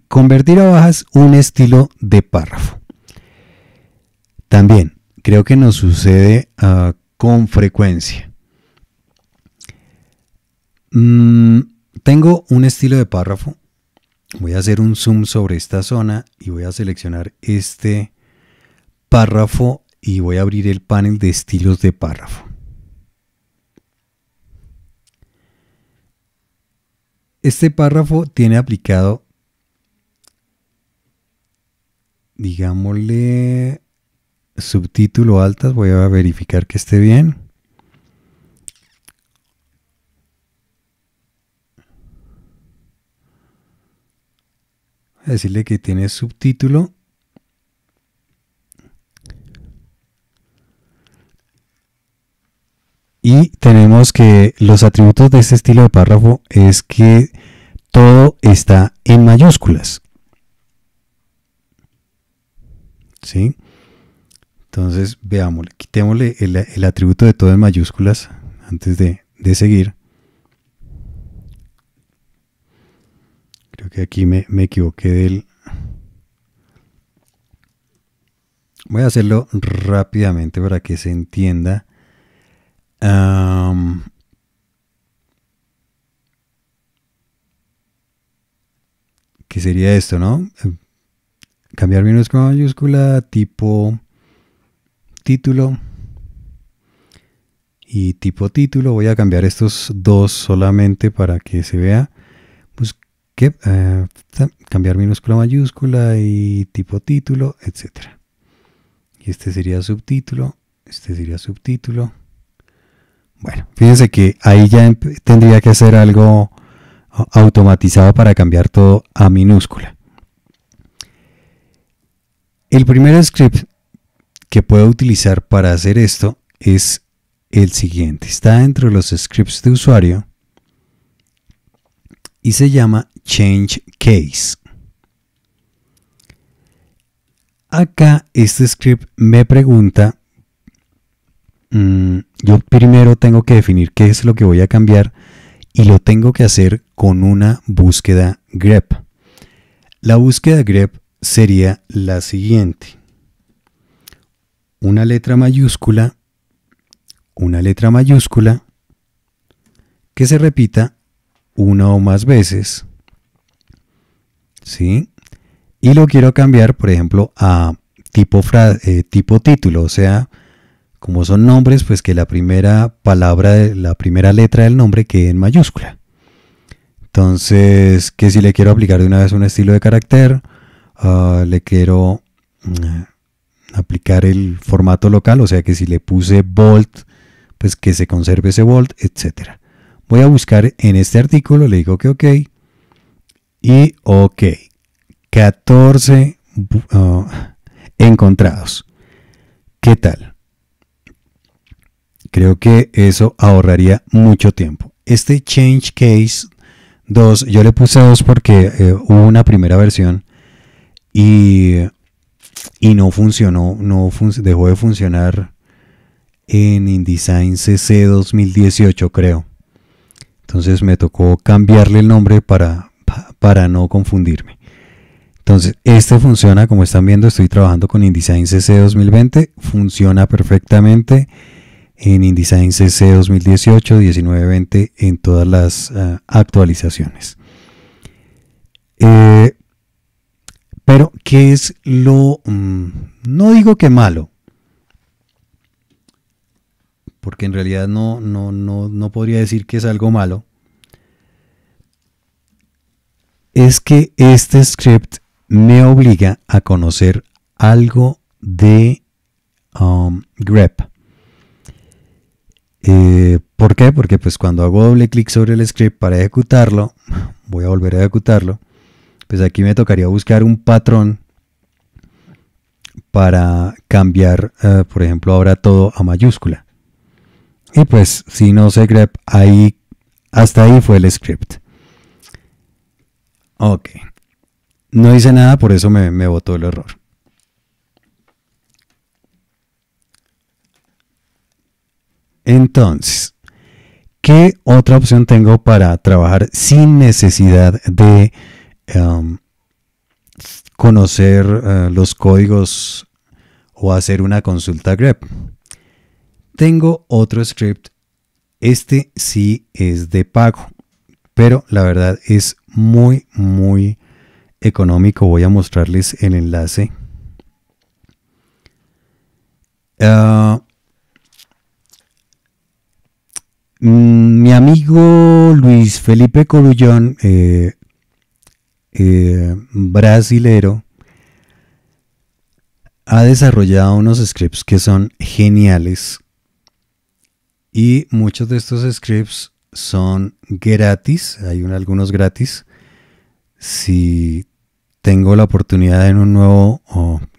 Convertir a bajas un estilo de párrafo. También creo que nos sucede ah, con frecuencia. Mm, tengo un estilo de párrafo. Voy a hacer un zoom sobre esta zona y voy a seleccionar este párrafo y voy a abrir el panel de estilos de párrafo. Este párrafo tiene aplicado, digámosle, subtítulo altas. Voy a verificar que esté bien. Voy a decirle que tiene subtítulo Y tenemos que los atributos de este estilo de párrafo es que todo está en mayúsculas. ¿Sí? Entonces, veámosle, quitémosle el, atributo de todo en mayúsculas antes de, seguir. Creo que aquí me, me equivoqué del... Voy a hacerlo rápidamente para que se entienda que ¿Qué sería esto, no? Cambiar minúscula mayúscula, tipo título y tipo título. Voy a cambiar estos dos solamente para que se vea. Pues, que ah, cambiar minúscula mayúscula y tipo título, etcétera Y este sería subtítulo, este sería subtítulo. Bueno, fíjense que ahí ya em, tendría que hacer algo automatizado para cambiar todo a minúscula. El primer script que puedo utilizar para hacer esto es el siguiente. Está dentro de los scripts de usuario y se llama change case. Acá este script me pregunta mm, yo primero tengo que definir qué es lo que voy a cambiar y lo tengo que hacer con una búsqueda grep. La búsqueda grep sería la siguiente. Una letra mayúscula, una letra mayúscula que se repita una o más veces. Y lo quiero cambiar, por ejemplo, a tipo, eh, tipo título, o sea, como son nombres, pues que la primera palabra, la primera letra del nombre quede en mayúscula. Entonces, que si le quiero aplicar de una vez un estilo de carácter, ah, le quiero mm, aplicar el formato local, o sea que si le puse bold, pues que se conserve ese bold, etc. Voy a buscar en este artículo, le digo que ok, y ok, 14 ah, encontrados. ¿Qué tal? Creo que eso ahorraría mucho tiempo. Este Change Case 2, yo le puse 2 porque eh, hubo una primera versión y, no funcionó, no dejó de funcionar en InDesign CC 2018 creo. Entonces me tocó cambiarle el nombre para, para no confundirme. Entonces, este funciona, como están viendo, estoy trabajando con InDesign CC 2020, funciona perfectamente en InDesign CC 2018, 19, 20 en todas las ah, actualizaciones. Eh, pero, ¿qué es lo... Mm, no digo que malo, porque en realidad no, no, podría decir que es algo malo, es que este script me obliga a conocer algo de um, grep. Eh, ¿Por qué? Porque pues cuando hago doble clic sobre el script para ejecutarlo, voy a volver a ejecutarlo, pues aquí me tocaría buscar un patrón para cambiar, eh, por ejemplo, ahora todo a mayúscula. Y pues si no se grep, ahí, hasta ahí fue el script. Ok. No hice nada, por eso me, me botó el error. Entonces, ¿qué otra opción tengo para trabajar sin necesidad de em, conocer eh, los códigos o hacer una consulta grep? Tengo otro script. Este sí es de pago, pero la verdad es muy, muy económico. Voy a mostrarles el enlace. Ah, Mm, mi amigo Luis Felipe Corullón, eh, eh, brasilero, ha desarrollado unos scripts que son geniales. Y muchos de estos scripts son gratis, hay algunos gratis. Si tengo la oportunidad en un nuevo,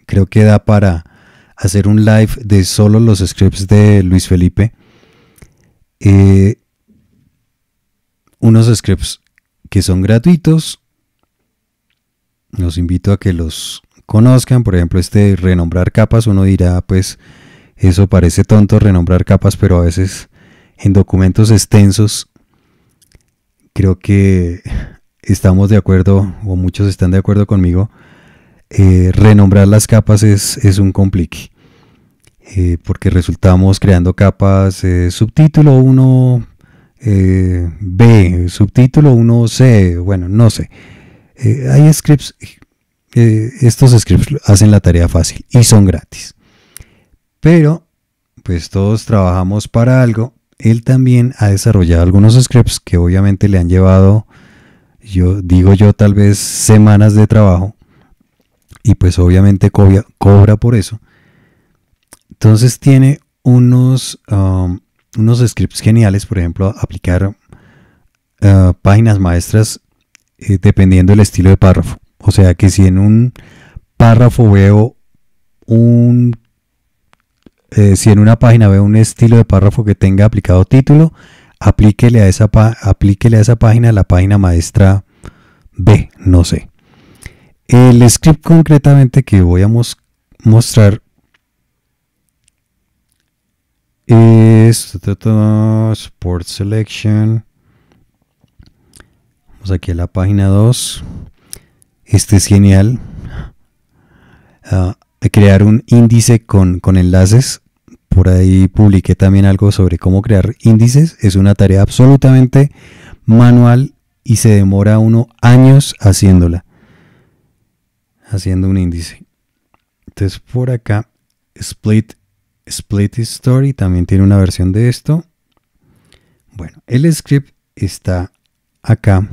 creo que da para hacer un live de solo los scripts de Luis Felipe eh, unos scripts que son gratuitos. Los invito a que los conozcan. Por ejemplo, este renombrar capas. Uno dirá, pues, eso parece tonto, renombrar capas, pero a veces en documentos extensos creo que estamos de acuerdo, o muchos están de acuerdo conmigo, eh, renombrar las capas es, es un complique. Eh, porque resultamos creando capas eh, subtítulo 1 eh, B, subtítulo 1 C, bueno, no sé. hay scripts, estos scripts hacen la tarea fácil y son gratis. Pero, pues todos trabajamos para algo. Él también ha desarrollado algunos scripts que obviamente le han llevado, yo digo yo, tal vez semanas de trabajo. Y pues obviamente cobra por eso entonces tiene unos, um, unos scripts geniales, por ejemplo, aplicar uh, páginas maestras eh, dependiendo del estilo de párrafo. O sea que si en un párrafo veo un... Eh, si en una página veo un estilo de párrafo que tenga aplicado título, aplíquele a esa, aplíquele a esa página la página maestra B, no sé. El script concretamente que voy a mostrar eh, es Sport Selection. Vamos aquí a la página 2. Este es genial. Ah, crear un índice con, con enlaces. Por ahí publiqué también algo sobre cómo crear índices. Es una tarea absolutamente manual y se demora uno años haciéndola. Haciendo un índice. Entonces por acá, split Split Story también tiene una versión de esto. Bueno, el script está acá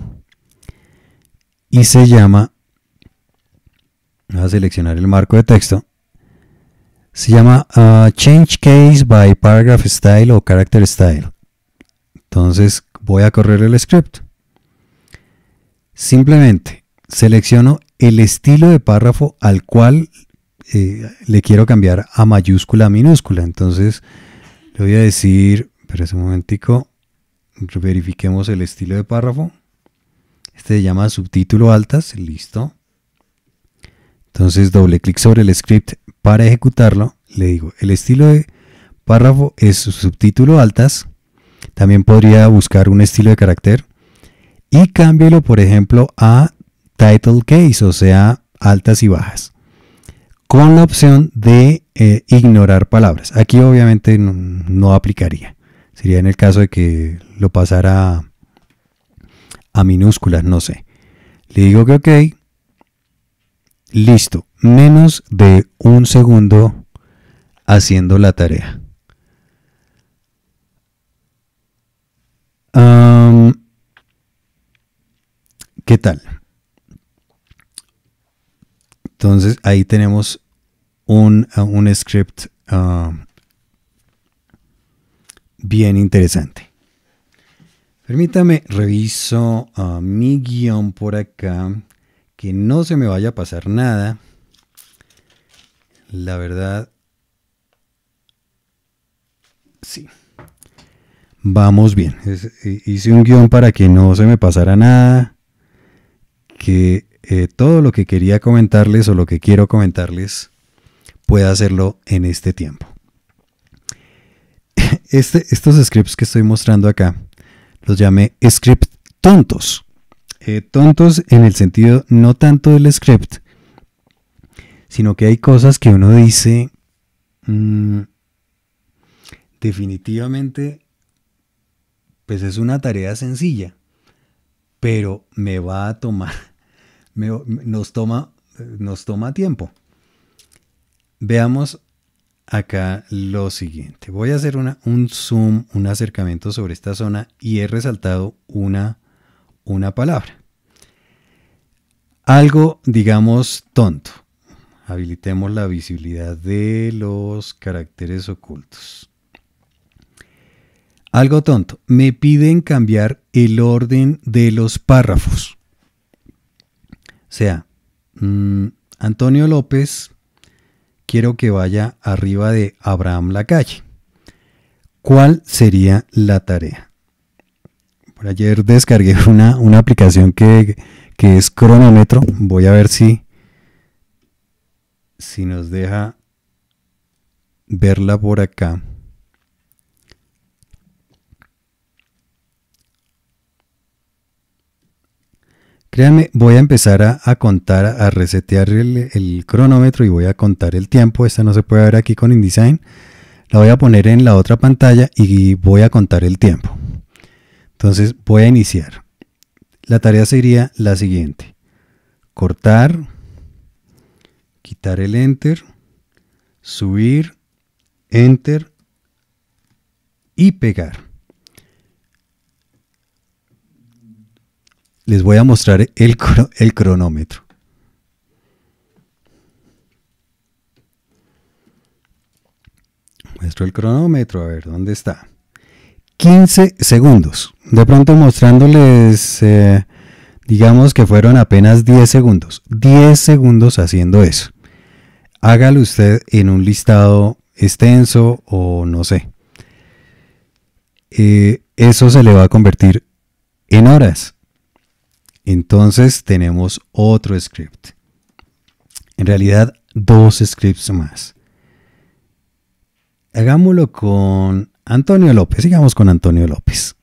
y se llama, voy a seleccionar el marco de texto, se llama uh, Change Case by Paragraph Style o Character Style. Entonces voy a correr el script. Simplemente selecciono el estilo de párrafo al cual eh, le quiero cambiar a mayúscula a minúscula. Entonces le voy a decir, pero un momentico, verifiquemos el estilo de párrafo. Este se llama subtítulo altas, listo. Entonces doble clic sobre el script para ejecutarlo. Le digo, el estilo de párrafo es subtítulo altas. También podría buscar un estilo de carácter y cámbielo, por ejemplo, a title case, o sea, altas y bajas con la opción de eh, ignorar palabras. Aquí obviamente no, aplicaría. Sería en el caso de que lo pasara a, minúsculas, no sé. Le digo que ok. Listo. Menos de un segundo haciendo la tarea. ¿Qué tal? Entonces ahí tenemos eh, un, script ah, bien interesante. Permítame, reviso ah, mi guión por acá, que no se me vaya a pasar nada. La verdad, sí. Vamos bien. Hice un guión para que no se me pasara nada. Que eh, todo lo que quería comentarles o lo que quiero comentarles pueda hacerlo en este tiempo. Este, estos scripts que estoy mostrando acá los llamé scripts tontos. Eh, tontos en el sentido no tanto del script, sino que hay cosas que uno dice mm, definitivamente pues es una tarea sencilla, pero me va a tomar, nos, toma, nos toma tiempo. Veamos acá lo siguiente. Voy a hacer un zoom, un acercamiento sobre esta zona y he resaltado una, una palabra. Algo, digamos, tonto. Habilitemos la visibilidad de los caracteres ocultos. Algo tonto. Me piden cambiar el orden de los párrafos. O sea, mm, Antonio López quiero que vaya arriba de Abraham la calle ¿Cuál sería la tarea? Por ayer descargué una, aplicación que, que es cronómetro. Voy a ver si, si nos deja verla por acá. Créanme, voy a empezar a, contar, a resetear el, cronómetro y voy a contar el tiempo. Esta no se puede ver aquí con InDesign. La voy a poner en la otra pantalla y voy a contar el tiempo. Entonces voy a iniciar. La tarea sería la siguiente. Cortar, quitar el enter, subir, enter y pegar. les voy a mostrar el, el cronómetro. Muestro el cronómetro, a ver, ¿dónde está? 15 segundos. De pronto mostrándoles, eh, digamos que fueron apenas 10 segundos. 10 segundos haciendo eso. Hágalo usted en un listado extenso o no sé. Eh, eso se le va a convertir en horas. Entonces tenemos otro script. En realidad, dos scripts más. Hagámoslo con Antonio López. Sigamos con Antonio López.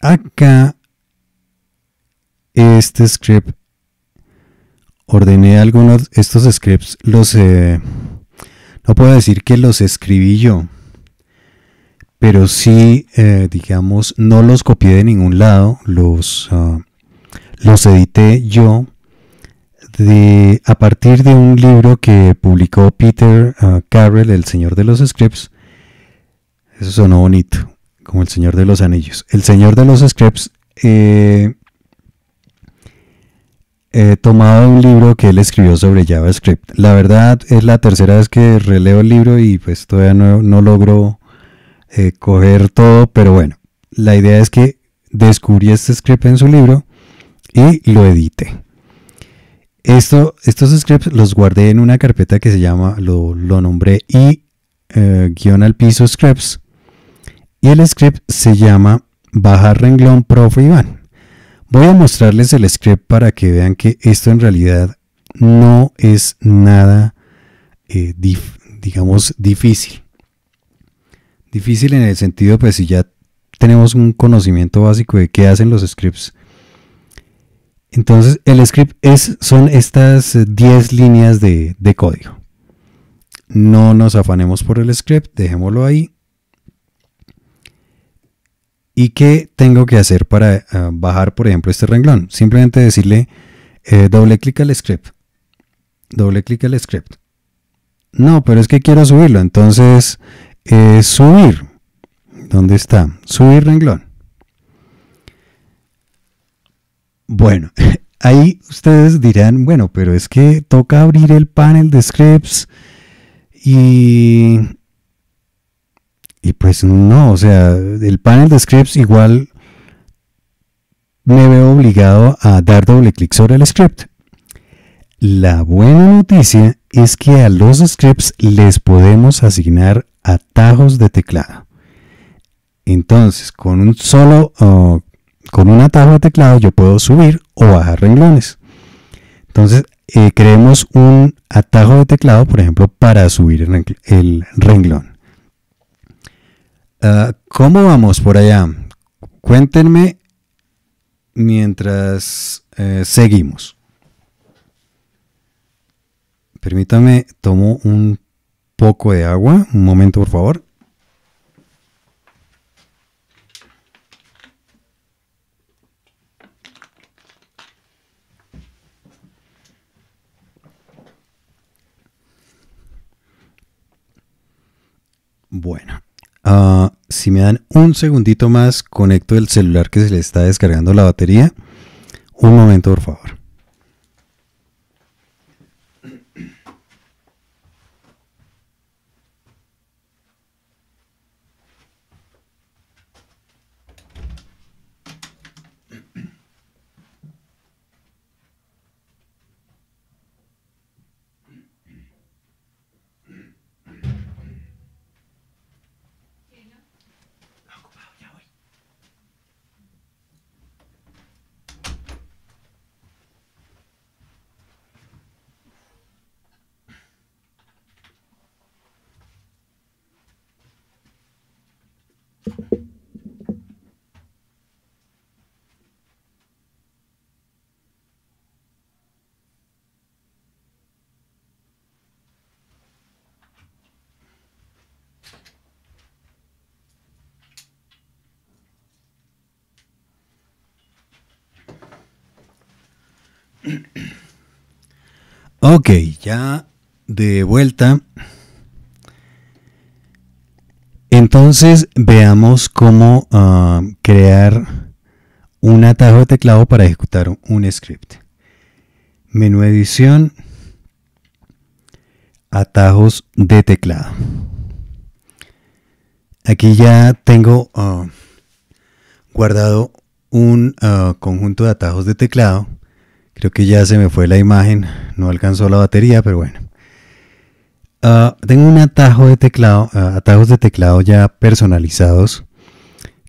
Acá, este script, ordené algunos, estos scripts los... Eh, no puedo decir que los escribí yo, pero sí, eh, digamos, no los copié de ningún lado, los, ah, los edité yo a partir de un libro que publicó Peter ah, Carroll, El Señor de los Scripts. Eso sonó bonito, como El Señor de los Anillos. El Señor de los Scripts, eh, He tomado un libro que él escribió sobre JavaScript. La verdad es la tercera vez que releo el libro y pues todavía no logro eh, coger todo, pero bueno, la idea es que descubrí este script en su libro y lo edité. Esto, estos scripts los guardé en una carpeta que se llama, lo, nombré y eh, al piso scripts. Y el script se llama Bajar renglón profe Iván. Voy a mostrarles el script para que vean que esto en realidad no es nada, eh, digamos, difícil. Difícil en el sentido, pues si ya tenemos un conocimiento básico de qué hacen los scripts. Entonces, el script es, son estas 10 eh, líneas de, código. No nos afanemos por el script, dejémoslo ahí. ¿Y qué tengo que hacer para ah, bajar, por ejemplo, este renglón? Simplemente decirle eh, doble clic al script. Doble clic al script. No, pero es que quiero subirlo. Entonces subir. ¿Dónde está? Subir renglón. Bueno, ahí ustedes dirán, bueno, pero es que toca abrir el panel de scripts y... Y pues no, o sea, el panel de scripts igual me veo obligado a dar doble clic sobre el script. La buena noticia es que a los scripts les podemos asignar atajos de teclado. Entonces, con un solo, con un atajo de teclado yo puedo subir o bajar renglones. Entonces, eh, creemos un atajo de teclado, por ejemplo, para subir el renglón. Ah, ¿Cómo vamos por allá? Cuéntenme mientras eh, seguimos. Permítame, tomo un poco de agua. Un momento, por favor. Bueno, ah, si me dan un segundito más, conecto el celular que se le está descargando la batería. Un momento, por favor. Ok, ya de vuelta. Entonces veamos cómo ah, crear un atajo de teclado para ejecutar un script. Menú edición, atajos de teclado. Aquí ya tengo ah, guardado un ah, conjunto de atajos de teclado Creo que ya se me fue la imagen, no alcanzó la batería, pero bueno. Ah, tengo un atajo de teclado, ah, atajos de teclado ya personalizados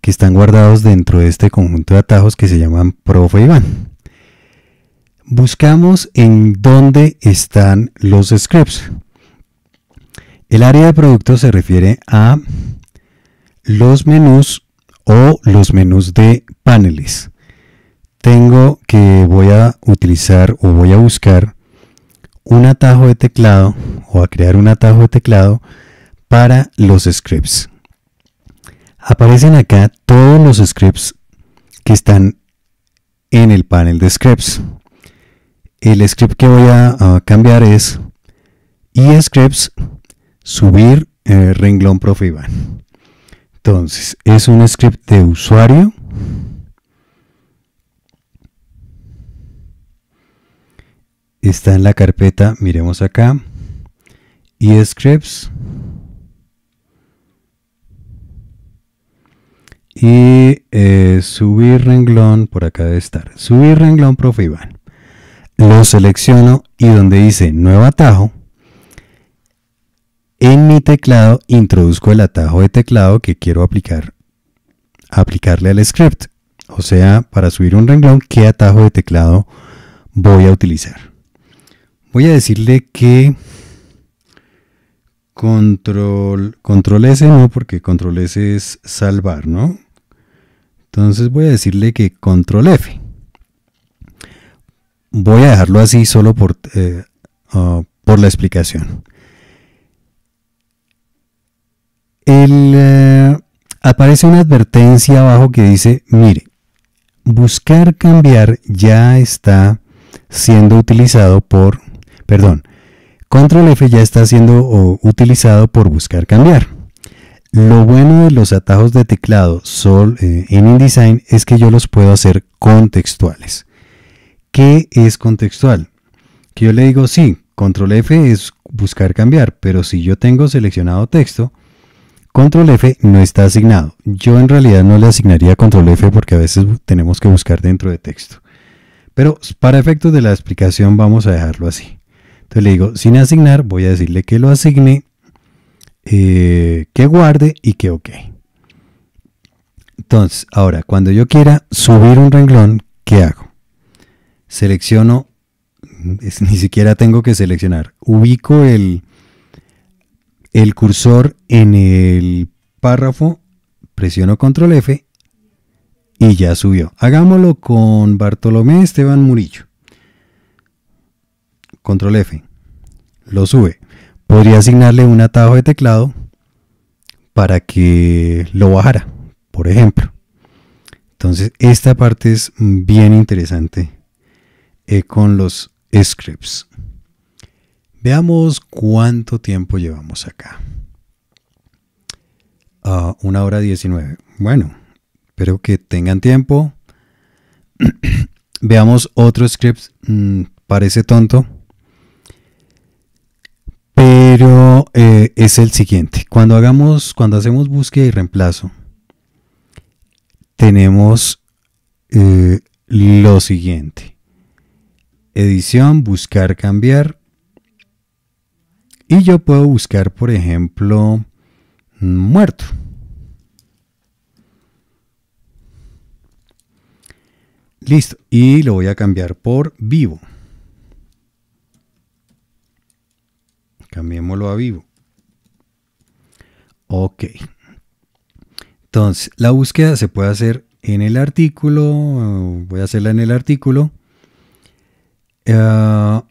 que están guardados dentro de este conjunto de atajos que se llaman Profe Buscamos en dónde están los scripts. El área de producto se refiere a los menús o los menús de paneles tengo que voy a utilizar o voy a buscar un atajo de teclado o a crear un atajo de teclado para los scripts. Aparecen acá todos los scripts que están en el panel de scripts. El script que voy a, cambiar es scripts subir eh, renglón profe Entonces, es un script de usuario está en la carpeta, miremos acá, y scripts. Y eh, subir renglón, por acá debe estar, subir renglón, profe Lo selecciono y donde dice nuevo atajo, en mi teclado introduzco el atajo de teclado que quiero aplicar, aplicarle al script. O sea, para subir un renglón, ¿qué atajo de teclado voy a utilizar? voy a decirle que control, control S no, porque control S es salvar, ¿no? Entonces voy a decirle que control F. Voy a dejarlo así solo por, eh, ah, por la explicación. El, eh, aparece una advertencia abajo que dice, mire, buscar cambiar ya está siendo utilizado por perdón, Control F ya está siendo utilizado por buscar cambiar. Lo bueno de los atajos de teclado eh, en InDesign es que yo los puedo hacer contextuales. ¿Qué es contextual? Que yo le digo, sí, Control F es buscar cambiar, pero si yo tengo seleccionado texto, Control F no está asignado. Yo en realidad no le asignaría Control F porque a veces tenemos que buscar dentro de texto. Pero para efectos de la explicación vamos a dejarlo así. Entonces le digo, sin asignar, voy a decirle que lo asigne, eh, que guarde y que ok. Entonces, ahora, cuando yo quiera subir un renglón, ¿qué hago? Selecciono, mm, ni siquiera tengo que seleccionar, ubico el, el cursor en el párrafo, presiono control F y ya subió. Hagámoslo con Bartolomé Esteban Murillo control F, lo sube. Podría asignarle un atajo de teclado para que lo bajara, por ejemplo. Entonces, esta parte es bien interesante eh, con los scripts. Veamos cuánto tiempo llevamos acá. a ah, una hora 19. Bueno, espero que tengan tiempo. Veamos otro script. Mm, parece tonto, pero eh, es el siguiente. Cuando hagamos, cuando hacemos búsqueda y reemplazo, tenemos eh, lo siguiente. Edición, buscar, cambiar. Y yo puedo buscar, por ejemplo, muerto. Listo. Y lo voy a cambiar por vivo. Cambiémoslo a vivo. Ok. Entonces, la búsqueda se puede hacer en el artículo. Voy a hacerla en el artículo. Eh,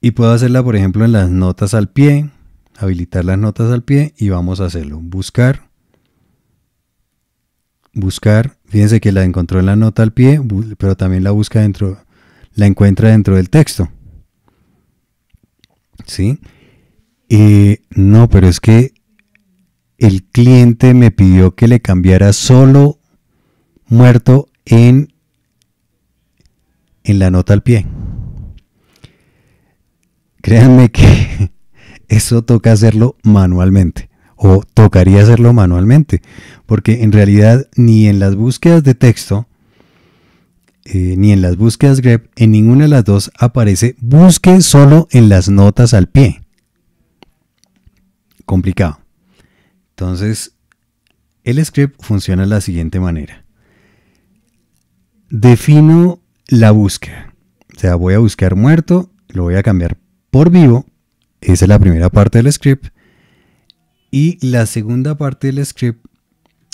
y puedo hacerla, por ejemplo, en las notas al pie. Habilitar las notas al pie y vamos a hacerlo. Buscar. Buscar. Fíjense que la encontró en la nota al pie, pero también la busca dentro. La encuentra dentro del texto. ¿sí? Eh, no, pero es que el cliente me pidió que le cambiara solo muerto en, en la nota al pie. Créanme que eso toca hacerlo manualmente o tocaría hacerlo manualmente, porque en realidad ni en las búsquedas de texto eh, ni en las búsquedas grep, en ninguna de las dos aparece busque solo en las notas al pie. Complicado. Entonces, el script funciona de la siguiente manera. Defino la búsqueda. O sea, voy a buscar muerto, lo voy a cambiar por vivo. Esa es la primera parte del script. Y la segunda parte del script,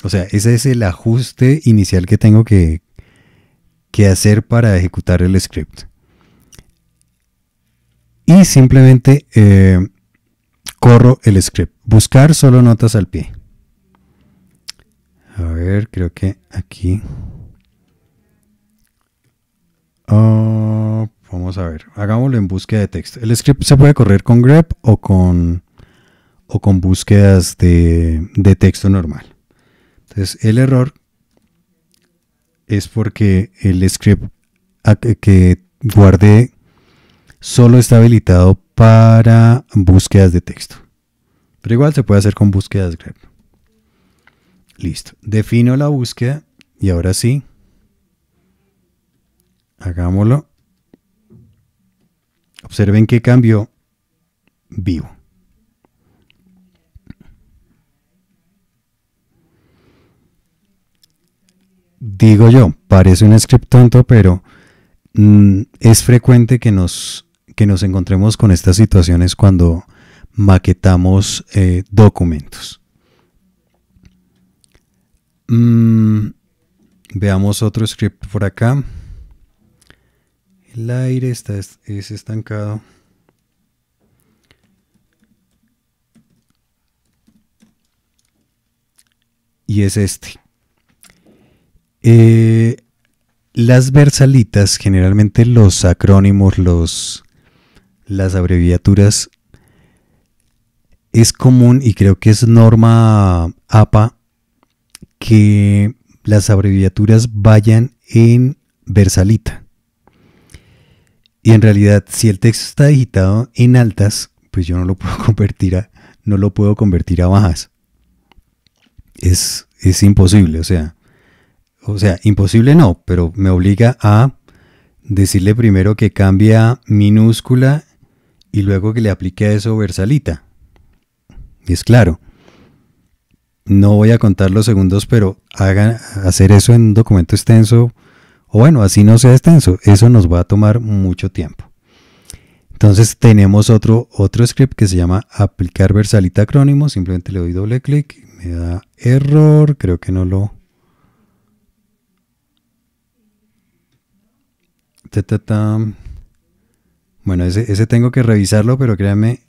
o sea, ese es el ajuste inicial que tengo que, qué hacer para ejecutar el script. Y simplemente eh, corro el script. Buscar solo notas al pie. A ver, creo que aquí. Oh, vamos a ver. Hagámoslo en búsqueda de texto. El script se puede correr con grep o con, o con búsquedas de, de texto normal. Entonces, el error es porque el script que guardé solo está habilitado para búsquedas de texto. Pero igual se puede hacer con búsquedas grep. Listo. Defino la búsqueda y ahora sí. Hagámoslo. Observen que cambio vivo. digo yo, parece un script tonto, pero mm, es frecuente que nos, que nos encontremos con estas situaciones cuando maquetamos eh, documentos. Mm, veamos otro script por acá. El aire está, es estancado. Y es este. Eh, las versalitas, generalmente los acrónimos, los, las abreviaturas, es común y creo que es norma APA que las abreviaturas vayan en versalita. Y en realidad, si el texto está digitado en altas, pues yo no lo puedo convertir a, no lo puedo convertir a bajas. es imposible, o sea, o sea, imposible no, pero me obliga a decirle primero que cambia minúscula y luego que le aplique a eso versalita. Y es claro. No voy a contar los segundos, pero hagan, hacer eso en un documento extenso, o bueno, así no sea extenso, eso nos va a tomar mucho tiempo. Entonces tenemos otro, otro script que se llama aplicar versalita acrónimo, simplemente le doy doble clic, me da error, creo que no lo Bueno, ese, ese tengo que revisarlo, pero créame.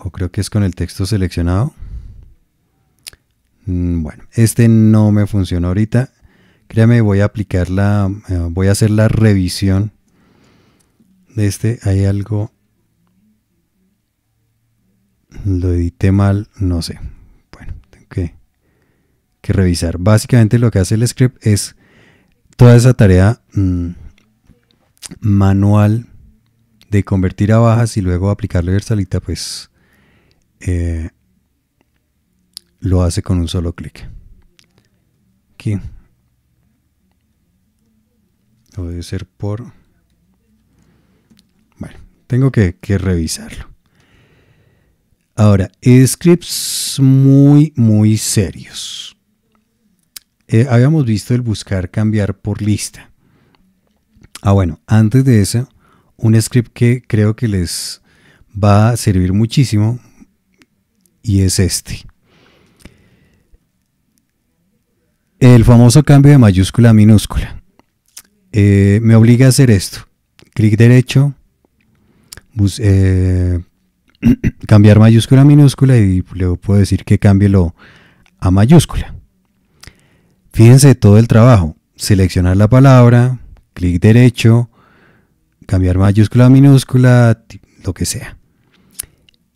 o creo que es con el texto seleccionado. Mm, bueno, este no me funciona ahorita. Créame, voy a aplicar la, eh, voy a hacer la revisión de este. Hay algo, lo edité mal, no sé que revisar. Básicamente lo que hace el script es toda esa tarea mm, manual de convertir a bajas y luego aplicarle versalita, pues eh, lo hace con un solo clic. Aquí. debe ser por... Bueno, tengo que, que revisarlo. Ahora, scripts muy, muy serios. Eh, habíamos visto el buscar cambiar por lista. Ah, bueno, antes de eso, un script que creo que les va a servir muchísimo y es este. El famoso cambio de mayúscula a minúscula. Eh, me obliga a hacer esto. Clic derecho, eh, cambiar mayúscula a minúscula y luego puedo decir que cámbielo a mayúscula. Fíjense todo el trabajo. Seleccionar la palabra, clic derecho, cambiar mayúscula a minúscula, lo que sea.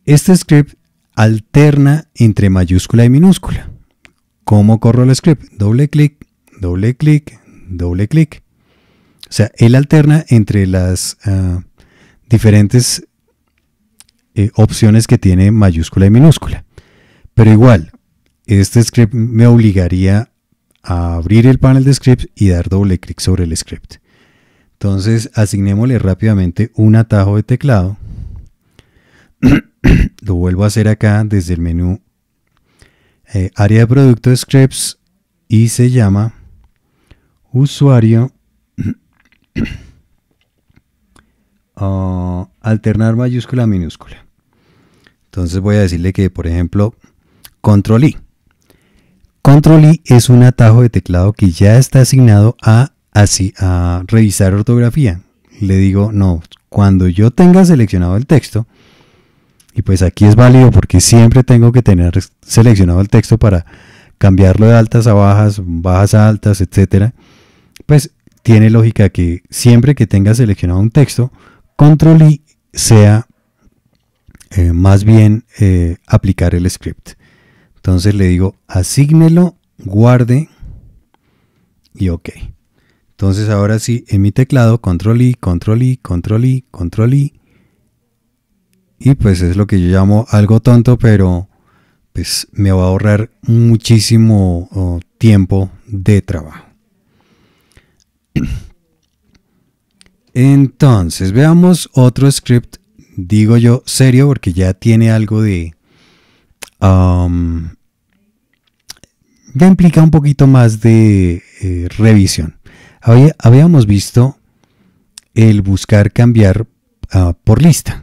Este script alterna entre mayúscula y minúscula. ¿Cómo corro el script? Doble clic, doble clic, doble clic. O sea, él alterna entre las ah, diferentes eh, opciones que tiene mayúscula y minúscula. Pero igual, este script me obligaría a abrir el panel de scripts y dar doble clic sobre el script. Entonces asignémosle rápidamente un atajo de teclado. Lo vuelvo a hacer acá desde el menú eh, área de producto scripts y se llama usuario ah, alternar mayúscula a minúscula. Entonces voy a decirle que por ejemplo control I Control I es un atajo de teclado que ya está asignado a, revisar ortografía. Le digo, no, cuando yo tenga seleccionado el texto, y pues aquí es válido porque siempre tengo que tener seleccionado el texto para cambiarlo de altas a bajas, bajas a altas, etcétera. Pues tiene lógica que siempre que tenga seleccionado un texto, control I sea eh, más bien eh, aplicar el script. Entonces le digo, asígnelo, guarde y OK. Entonces ahora sí, en mi teclado, control I, control I, control I, control I. Y pues es lo que yo llamo algo tonto, pero pues me va a ahorrar muchísimo tiempo de trabajo. Entonces, veamos otro script, digo yo serio, porque ya tiene algo de, Um, ya implica un poquito más de eh, revisión. habíamos visto el buscar cambiar ah, por lista,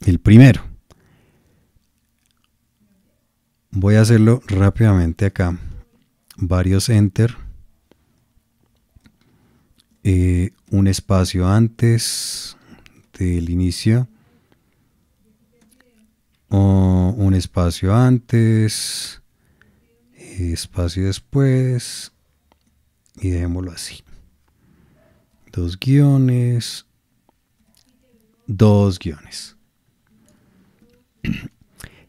el primero. Voy a hacerlo rápidamente acá. Varios enter. Eh, un espacio antes del inicio un espacio antes, espacio después, y dejémoslo así. Dos guiones, dos guiones.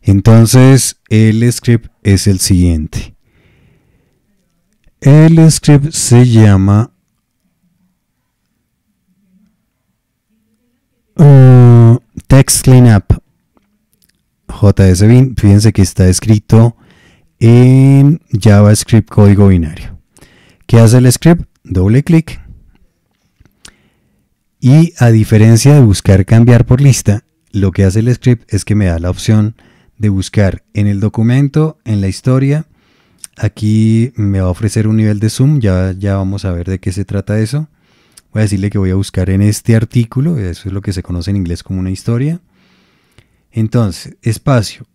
Entonces, el script es el siguiente. El script se llama uh, Text Cleanup. JS fíjense que está escrito en JavaScript código binario. ¿Qué hace el script? Doble clic. Y a diferencia de buscar cambiar por lista, lo que hace el script es que me da la opción de buscar en el documento, en la historia. Aquí me va a ofrecer un nivel de zoom, ya, ya vamos a ver de qué se trata eso. Voy a decirle que voy a buscar en este artículo, eso es lo que se conoce en inglés como una historia. Entonces, espacio.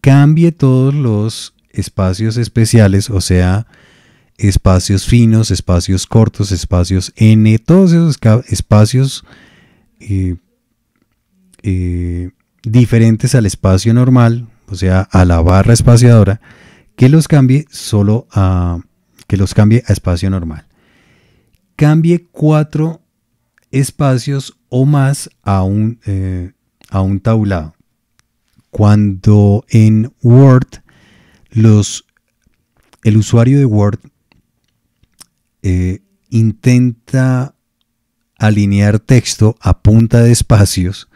Cambie todos los espacios especiales, o sea, espacios finos, espacios cortos, espacios N, todos esos espacios eh, eh, diferentes al espacio normal, o sea, a la barra espaciadora, que los cambie solo a que los cambie a espacio normal. Cambie cuatro espacios o más a un, eh, a un cuando en Word los, el usuario de Word eh, intenta alinear texto a punta de espacios,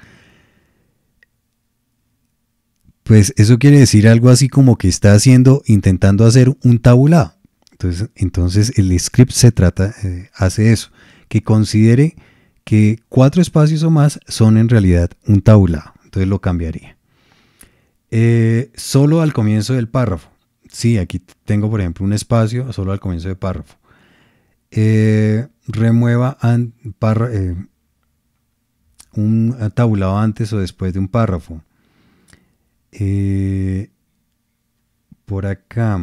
pues eso quiere decir algo así como que está haciendo, intentando hacer un tabulado. Entonces, entonces el script se trata, eh, hace eso, que considere que cuatro espacios o más son en realidad un tabulado. Entonces lo cambiaría. Eh, solo al comienzo del párrafo. si aquí tengo, por ejemplo, un espacio solo al comienzo del párrafo. Eh, remueva eh, un tabulado antes o después de un párrafo. por acá,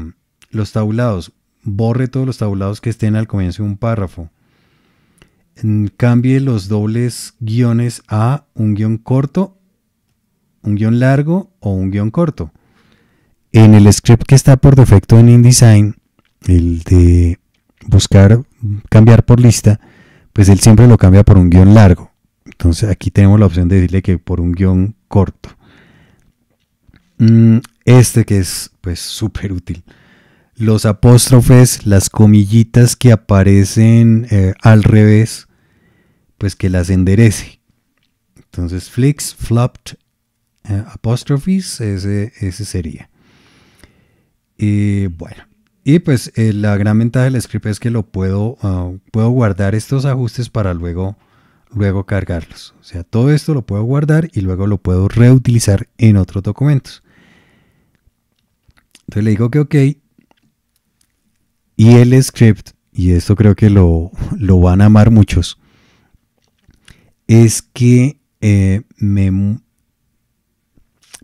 los tabulados. Borre todos los tabulados que estén al comienzo de un párrafo mm, cambie los dobles guiones a un guión corto un guión largo o un guión corto. En el script que está por defecto en InDesign, el de buscar cambiar por lista, pues él siempre lo cambia por un guión largo. Entonces aquí tenemos la opción de decirle que por un guión corto. Mm, este que es pues súper útil. Los apóstrofes, las comillitas que aparecen eh, al revés, pues que las enderece. Entonces, flicks, flopped, eh, ese, sería. Y bueno, y pues eh, la gran ventaja del script es que lo puedo, ah, puedo guardar estos ajustes para luego, luego cargarlos. O sea, todo esto lo puedo guardar y luego lo puedo reutilizar en otros documentos. Entonces le digo que ok. Y el script, y esto creo que lo, lo van a amar muchos, es que eh, me,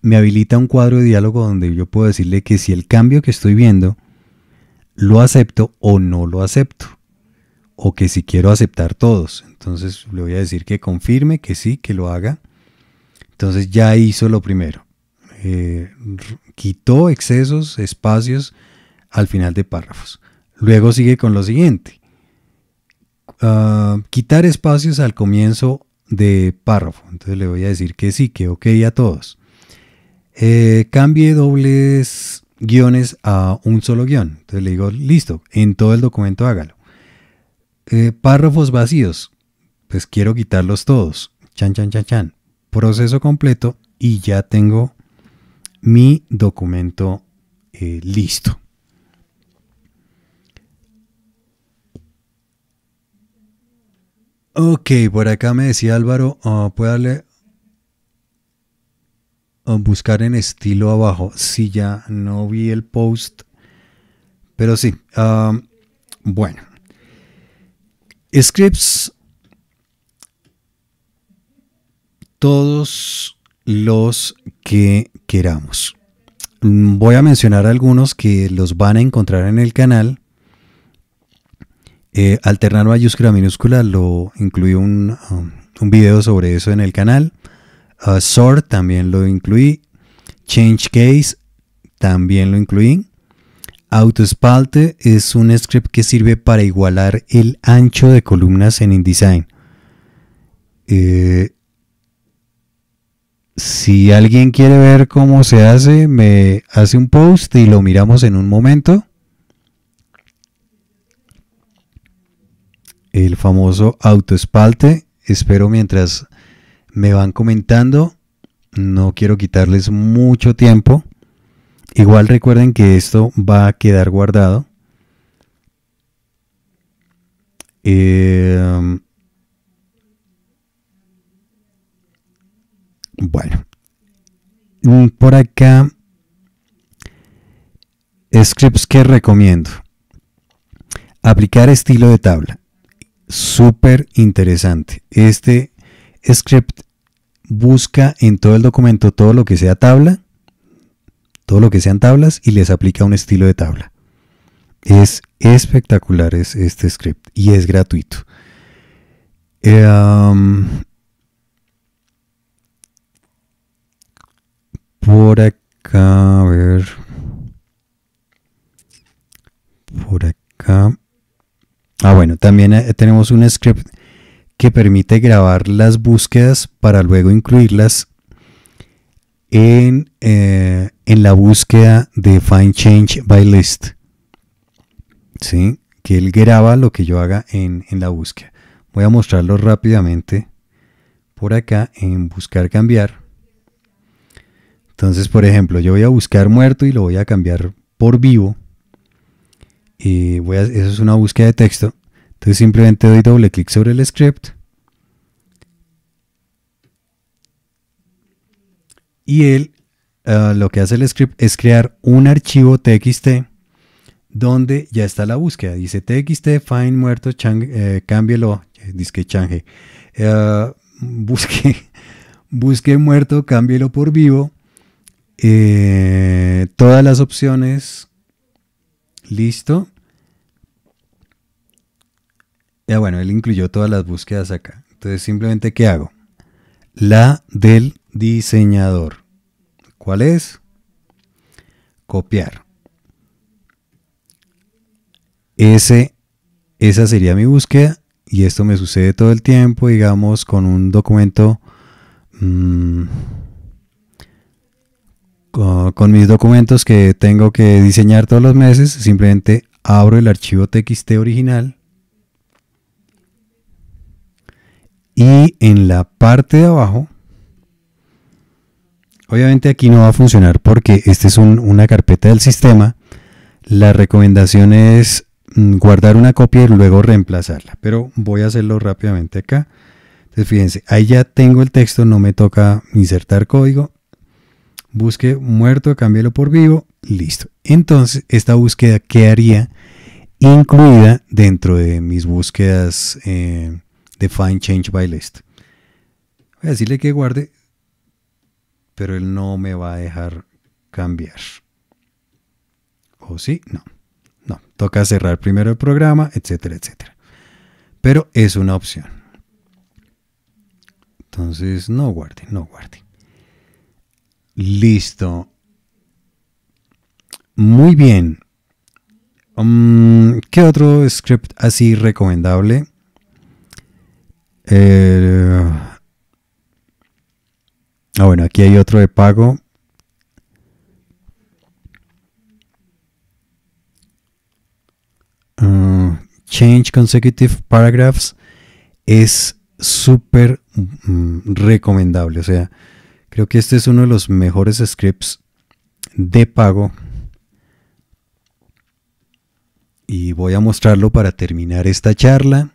me habilita un cuadro de diálogo donde yo puedo decirle que si el cambio que estoy viendo lo acepto o no lo acepto. O que si quiero aceptar todos. Entonces le voy a decir que confirme, que sí, que lo haga. Entonces ya hizo lo primero. Eh, quitó excesos, espacios al final de párrafos. Luego sigue con lo siguiente. Ah, quitar espacios al comienzo de párrafo. Entonces le voy a decir que sí, que ok a todos. Eh, cambie dobles guiones a un solo guión. Entonces le digo, listo, en todo el documento hágalo. Eh, párrafos vacíos, pues quiero quitarlos todos. Chan, chan, chan, chan. Proceso completo y ya tengo mi documento eh, listo. Ok, por acá me decía Álvaro, ah, puede darle buscar en estilo abajo. Si ya no vi el post. Pero sí. Um, bueno. Scripts. Todos los que queramos. Voy a mencionar algunos que los van a encontrar en el canal. Eh, alternar mayúscula minúscula lo incluí un, vídeo um, un video sobre eso en el canal. Uh, sort también lo incluí. Change case también lo incluí. Autospalte es un script que sirve para igualar el ancho de columnas en InDesign. Eh, si alguien quiere ver cómo se hace, me hace un post y lo miramos en un momento. El famoso autoespalte. Espero mientras me van comentando. No quiero quitarles mucho tiempo. Igual recuerden que esto va a quedar guardado. Em, bueno, mm, por acá, scripts que recomiendo. Aplicar estilo de tabla. Súper interesante. Este script busca en todo el documento todo lo que sea tabla, todo lo que sean tablas y les aplica un estilo de tabla. Es espectacular es este script y es gratuito. Em, por acá, a ver. Por acá. Ah, bueno, también eh, tenemos un script que permite grabar las búsquedas para luego incluirlas eh, en, la búsqueda de Find Change by List. ¿Sí? Que él graba lo que yo haga en, en la búsqueda. Voy a mostrarlo rápidamente por acá en buscar cambiar. Entonces, por ejemplo, yo voy a buscar muerto y lo voy a cambiar por vivo. Y eso es una búsqueda de texto. Entonces simplemente doy doble clic sobre el script. Y él eh, lo que hace el script es crear un archivo txt donde ya está la búsqueda. Dice txt find muerto, eh, cámbielo, dice change. Eh, busque, busque muerto, cámbielo por vivo. todas las opciones. Listo. Ya bueno, él incluyó todas las búsquedas acá. Entonces simplemente, ¿qué hago? La del diseñador. ¿Cuál es? Copiar. Ese, esa sería mi búsqueda y esto me sucede todo el tiempo, digamos, con un documento... Mm, con mis documentos que tengo que diseñar todos los meses, simplemente abro el archivo TXT original Y en la parte de abajo, obviamente aquí no va a funcionar porque este es una carpeta del sistema. La recomendación es mm, guardar una copia y luego reemplazarla. Pero voy a hacerlo rápidamente acá. Entonces fíjense, ahí ya tengo el texto, no me toca insertar código. Busque muerto, cámbialo por vivo, listo. Entonces esta búsqueda quedaría incluida dentro de mis búsquedas eh, define change by list. Voy a decirle que guarde, pero él no me va a dejar cambiar. ¿O sí? No. No, toca cerrar primero el programa, etcétera, etcétera. Pero es una opción. Entonces, no guarde, no guarde. Listo. Muy bien. Mm, ¿Qué otro script así recomendable? Eh, ah, bueno, aquí hay otro de pago. Ah, change consecutive paragraphs es súper mm, recomendable. O sea, creo que este es uno de los mejores scripts de pago. Y voy a mostrarlo para terminar esta charla.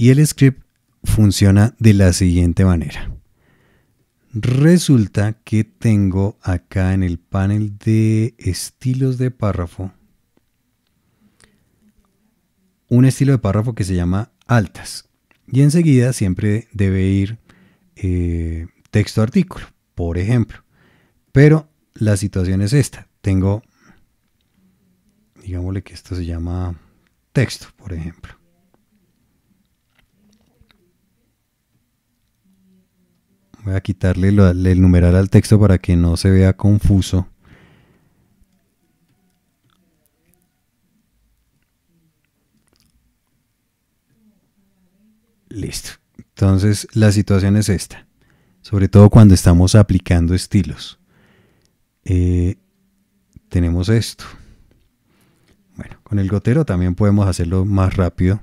Y el script funciona de la siguiente manera. Resulta que tengo acá en el panel de estilos de párrafo un estilo de párrafo que se llama altas. Y enseguida siempre debe ir eh, texto artículo, por ejemplo. Pero la situación es esta. Tengo, digámosle que esto se llama texto, por ejemplo. Voy a quitarle el numeral al texto para que no se vea confuso. Listo. Entonces la situación es esta, sobre todo cuando estamos aplicando estilos. Eh, tenemos esto. Bueno, con el gotero también podemos hacerlo más rápido.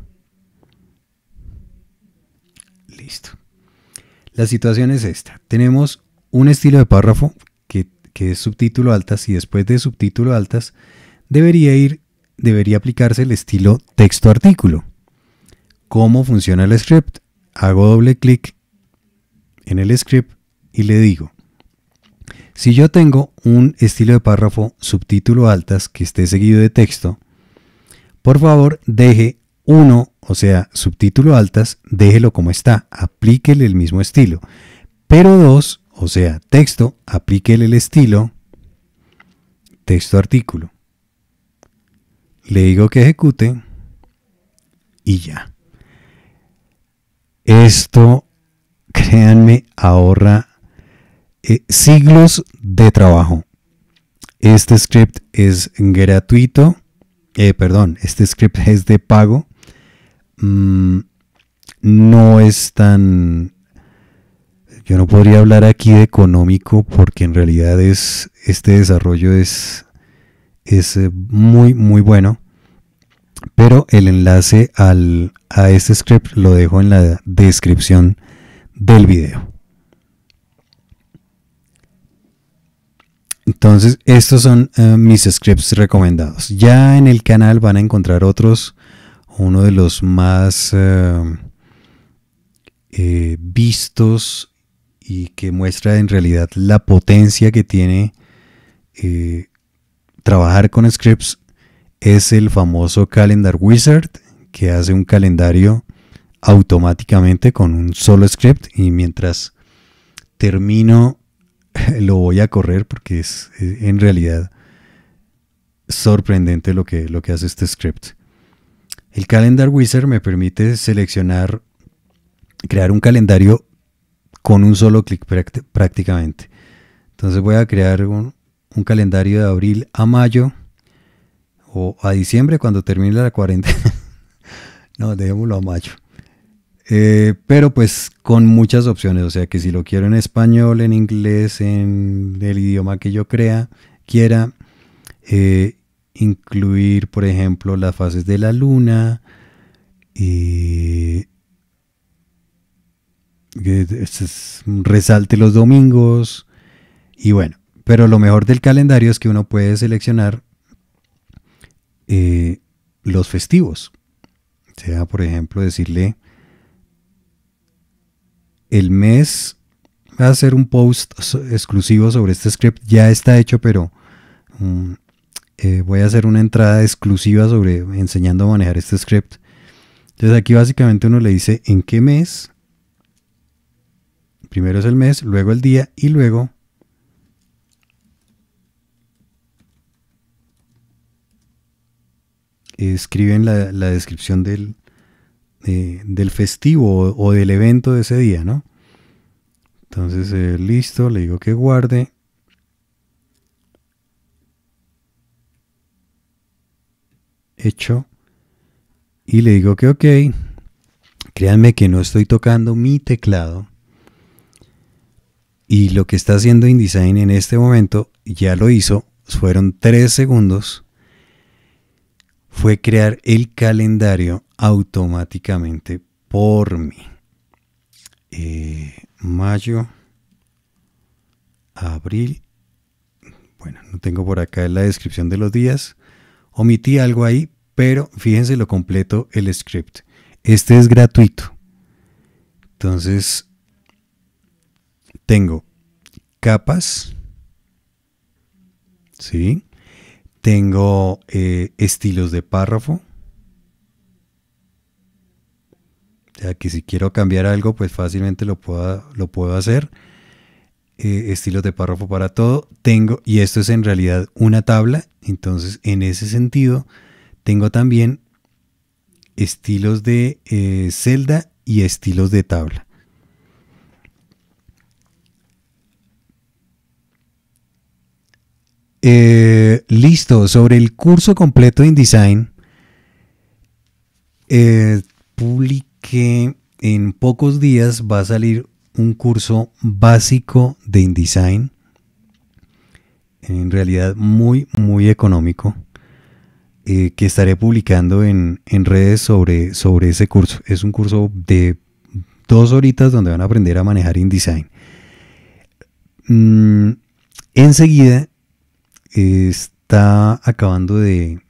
Listo. La situación es esta. Tenemos un estilo de párrafo que, es subtítulo altas y después de subtítulo altas debería ir, debería aplicarse el estilo texto artículo. ¿Cómo funciona el script? Hago doble clic en el script y le digo, si yo tengo un estilo de párrafo subtítulo altas que esté seguido de texto, por favor deje uno, o sea, subtítulo altas, déjelo como está, aplíquele el mismo estilo. Pero dos, o sea, texto, aplíquele el estilo texto artículo. Le digo que ejecute y ya. Esto, créanme, ahorra eh, siglos de trabajo. Este script es gratuito. Eh, perdón, este script es de pago. Mm, no es tan... Yo no podría hablar aquí de económico porque en realidad es, este desarrollo es, es eh, muy, muy bueno. Pero el enlace al, a este script lo dejo en la descripción del video. Entonces, estos son eh, mis scripts recomendados. Ya en el canal van a encontrar otros uno de los más eh, eh, vistos y que muestra en realidad la potencia que tiene eh, trabajar con scripts es el famoso Calendar Wizard que hace un calendario automáticamente con un solo script y mientras termino lo voy a correr porque es, en realidad sorprendente lo que, lo que hace este script. El Calendar Wizard me permite seleccionar, crear un calendario con un solo clic prácticamente. Entonces voy a crear un, calendario de abril a mayo o a diciembre cuando termine la cuarentena. no, dejémoslo a mayo. Eh, pero pues con muchas opciones, o sea que si lo quiero en español, en inglés, en el idioma que yo crea, quiera, eh, incluir, por ejemplo, las fases de la luna. y eh, eh, este resalte los domingos. Y bueno, pero lo mejor del calendario es que uno puede seleccionar eh, los festivos. O sea, por ejemplo, decirle el mes va a ser un post exclusivo sobre este script. Ya está hecho, pero mm, eh, voy a hacer una entrada exclusiva sobre enseñando a manejar este script. Entonces aquí básicamente uno le dice en qué mes. Primero es el mes, luego el día y luego escriben la, descripción del, del festivo o, del evento de ese día, ¿no? Entonces, eh, listo, le digo que guarde. hecho y le digo que ok, créanme que no estoy tocando mi teclado y lo que está haciendo InDesign en este momento, ya lo hizo, fueron tres segundos, fue crear el calendario automáticamente por mí. Eh, mayo, abril, bueno, no tengo por acá la descripción de los días, omití algo ahí, pero fíjense lo completo el script. Este es gratuito. Entonces, tengo capas. ¿Sí? Tengo eh, estilos de párrafo. O sea, que si quiero cambiar algo, pues fácilmente lo, puedo, lo puedo hacer. Eh, estilos de párrafo para todo. Tengo, y esto es en realidad una tabla. Entonces, en ese sentido, tengo también estilos de eh, celda y estilos de tabla. Eh, listo, sobre el curso completo de InDesign, eh, publiqué en pocos días, va a salir un curso básico de InDesign, en realidad muy, muy económico. Eh, que estaré publicando en, en, redes sobre, sobre ese curso. Es un curso de dos horitas donde van a aprender a manejar InDesign. Mm, enseguida eh, está acabando de,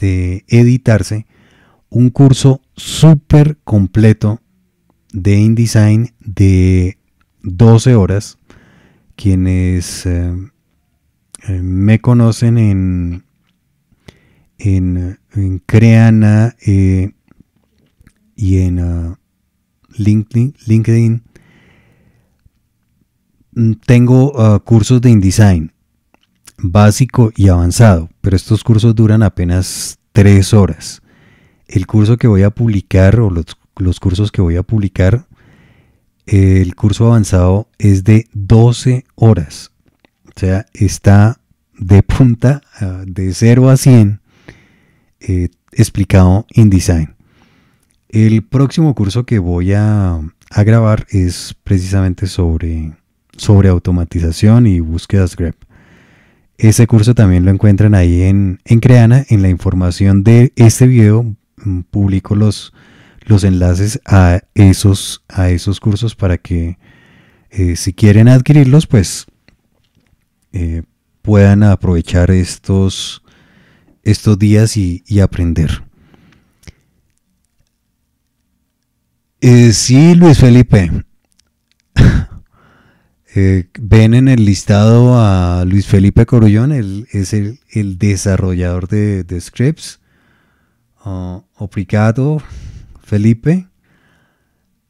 de editarse un curso súper completo de InDesign de 12 horas. Quienes eh, me conocen en, en, Creana eh, y en ah, LinkedIn, mm, tengo ah, cursos de InDesign básico y avanzado, pero estos cursos duran apenas 3 horas. El curso que voy a publicar o los, cursos que voy a publicar, el curso avanzado es de 12 horas. O sea, está de punta ah, de 0 a 100 explicado eh, explicado InDesign. El próximo curso que voy a, grabar es precisamente sobre, sobre automatización y búsquedas grep. Ese curso también lo encuentran ahí en, en Creana. En la información de este video mm, publico los, los enlaces a esos, a esos cursos para que eh, si quieren adquirirlos, pues eh, puedan aprovechar estos, estos días y, aprender. si eh, sí, Luis Felipe. Eh, ven en el listado a Luis Felipe Corullón, él es el, desarrollador de, scripts. Uh, Felipe.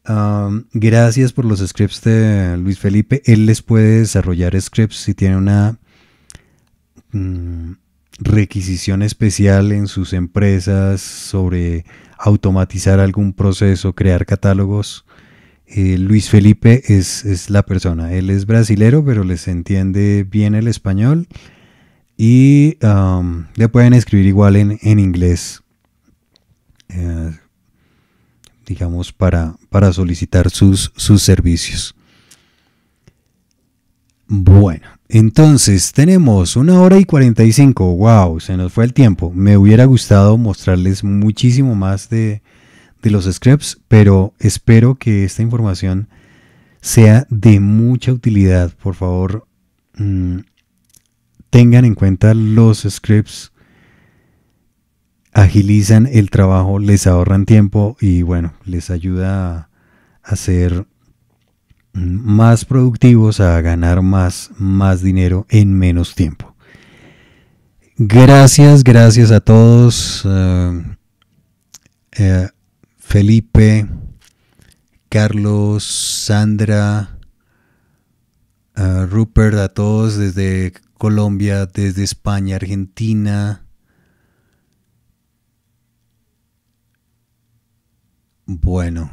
Um, gracias por los scripts de Luis Felipe. Él les puede desarrollar scripts si tiene una mm, requisición especial en sus empresas sobre automatizar algún proceso, crear catálogos. Eh, Luis Felipe es, la persona. Él es brasilero, pero les entiende bien el español. Y le pueden escribir igual en, inglés, eh, digamos, para, para solicitar sus, sus servicios. Bueno, entonces, tenemos una hora y 45. ¡Wow! Se nos fue el tiempo. Me hubiera gustado mostrarles muchísimo más de, los scripts, pero espero que esta información sea de mucha utilidad. Por favor, mm, tengan en cuenta los scripts. Agilizan el trabajo, les ahorran tiempo y bueno, les ayuda a hacer más productivos a ganar más, más dinero en menos tiempo. Gracias, gracias a todos. Eh, eh, Felipe, Carlos, Sandra, eh, Rupert, a todos desde Colombia, desde España, Argentina. Bueno,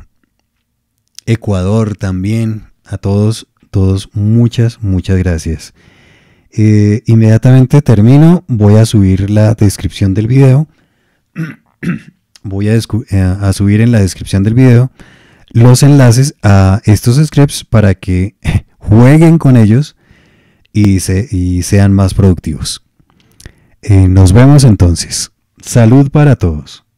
Ecuador también. A todos, todos, muchas, muchas gracias. Eh, inmediatamente termino, voy a subir la descripción del video. voy eh, a, subir en la descripción del video los enlaces a estos scripts para que jueguen con ellos y, se sean más productivos. Eh, nos vemos entonces. Salud para todos.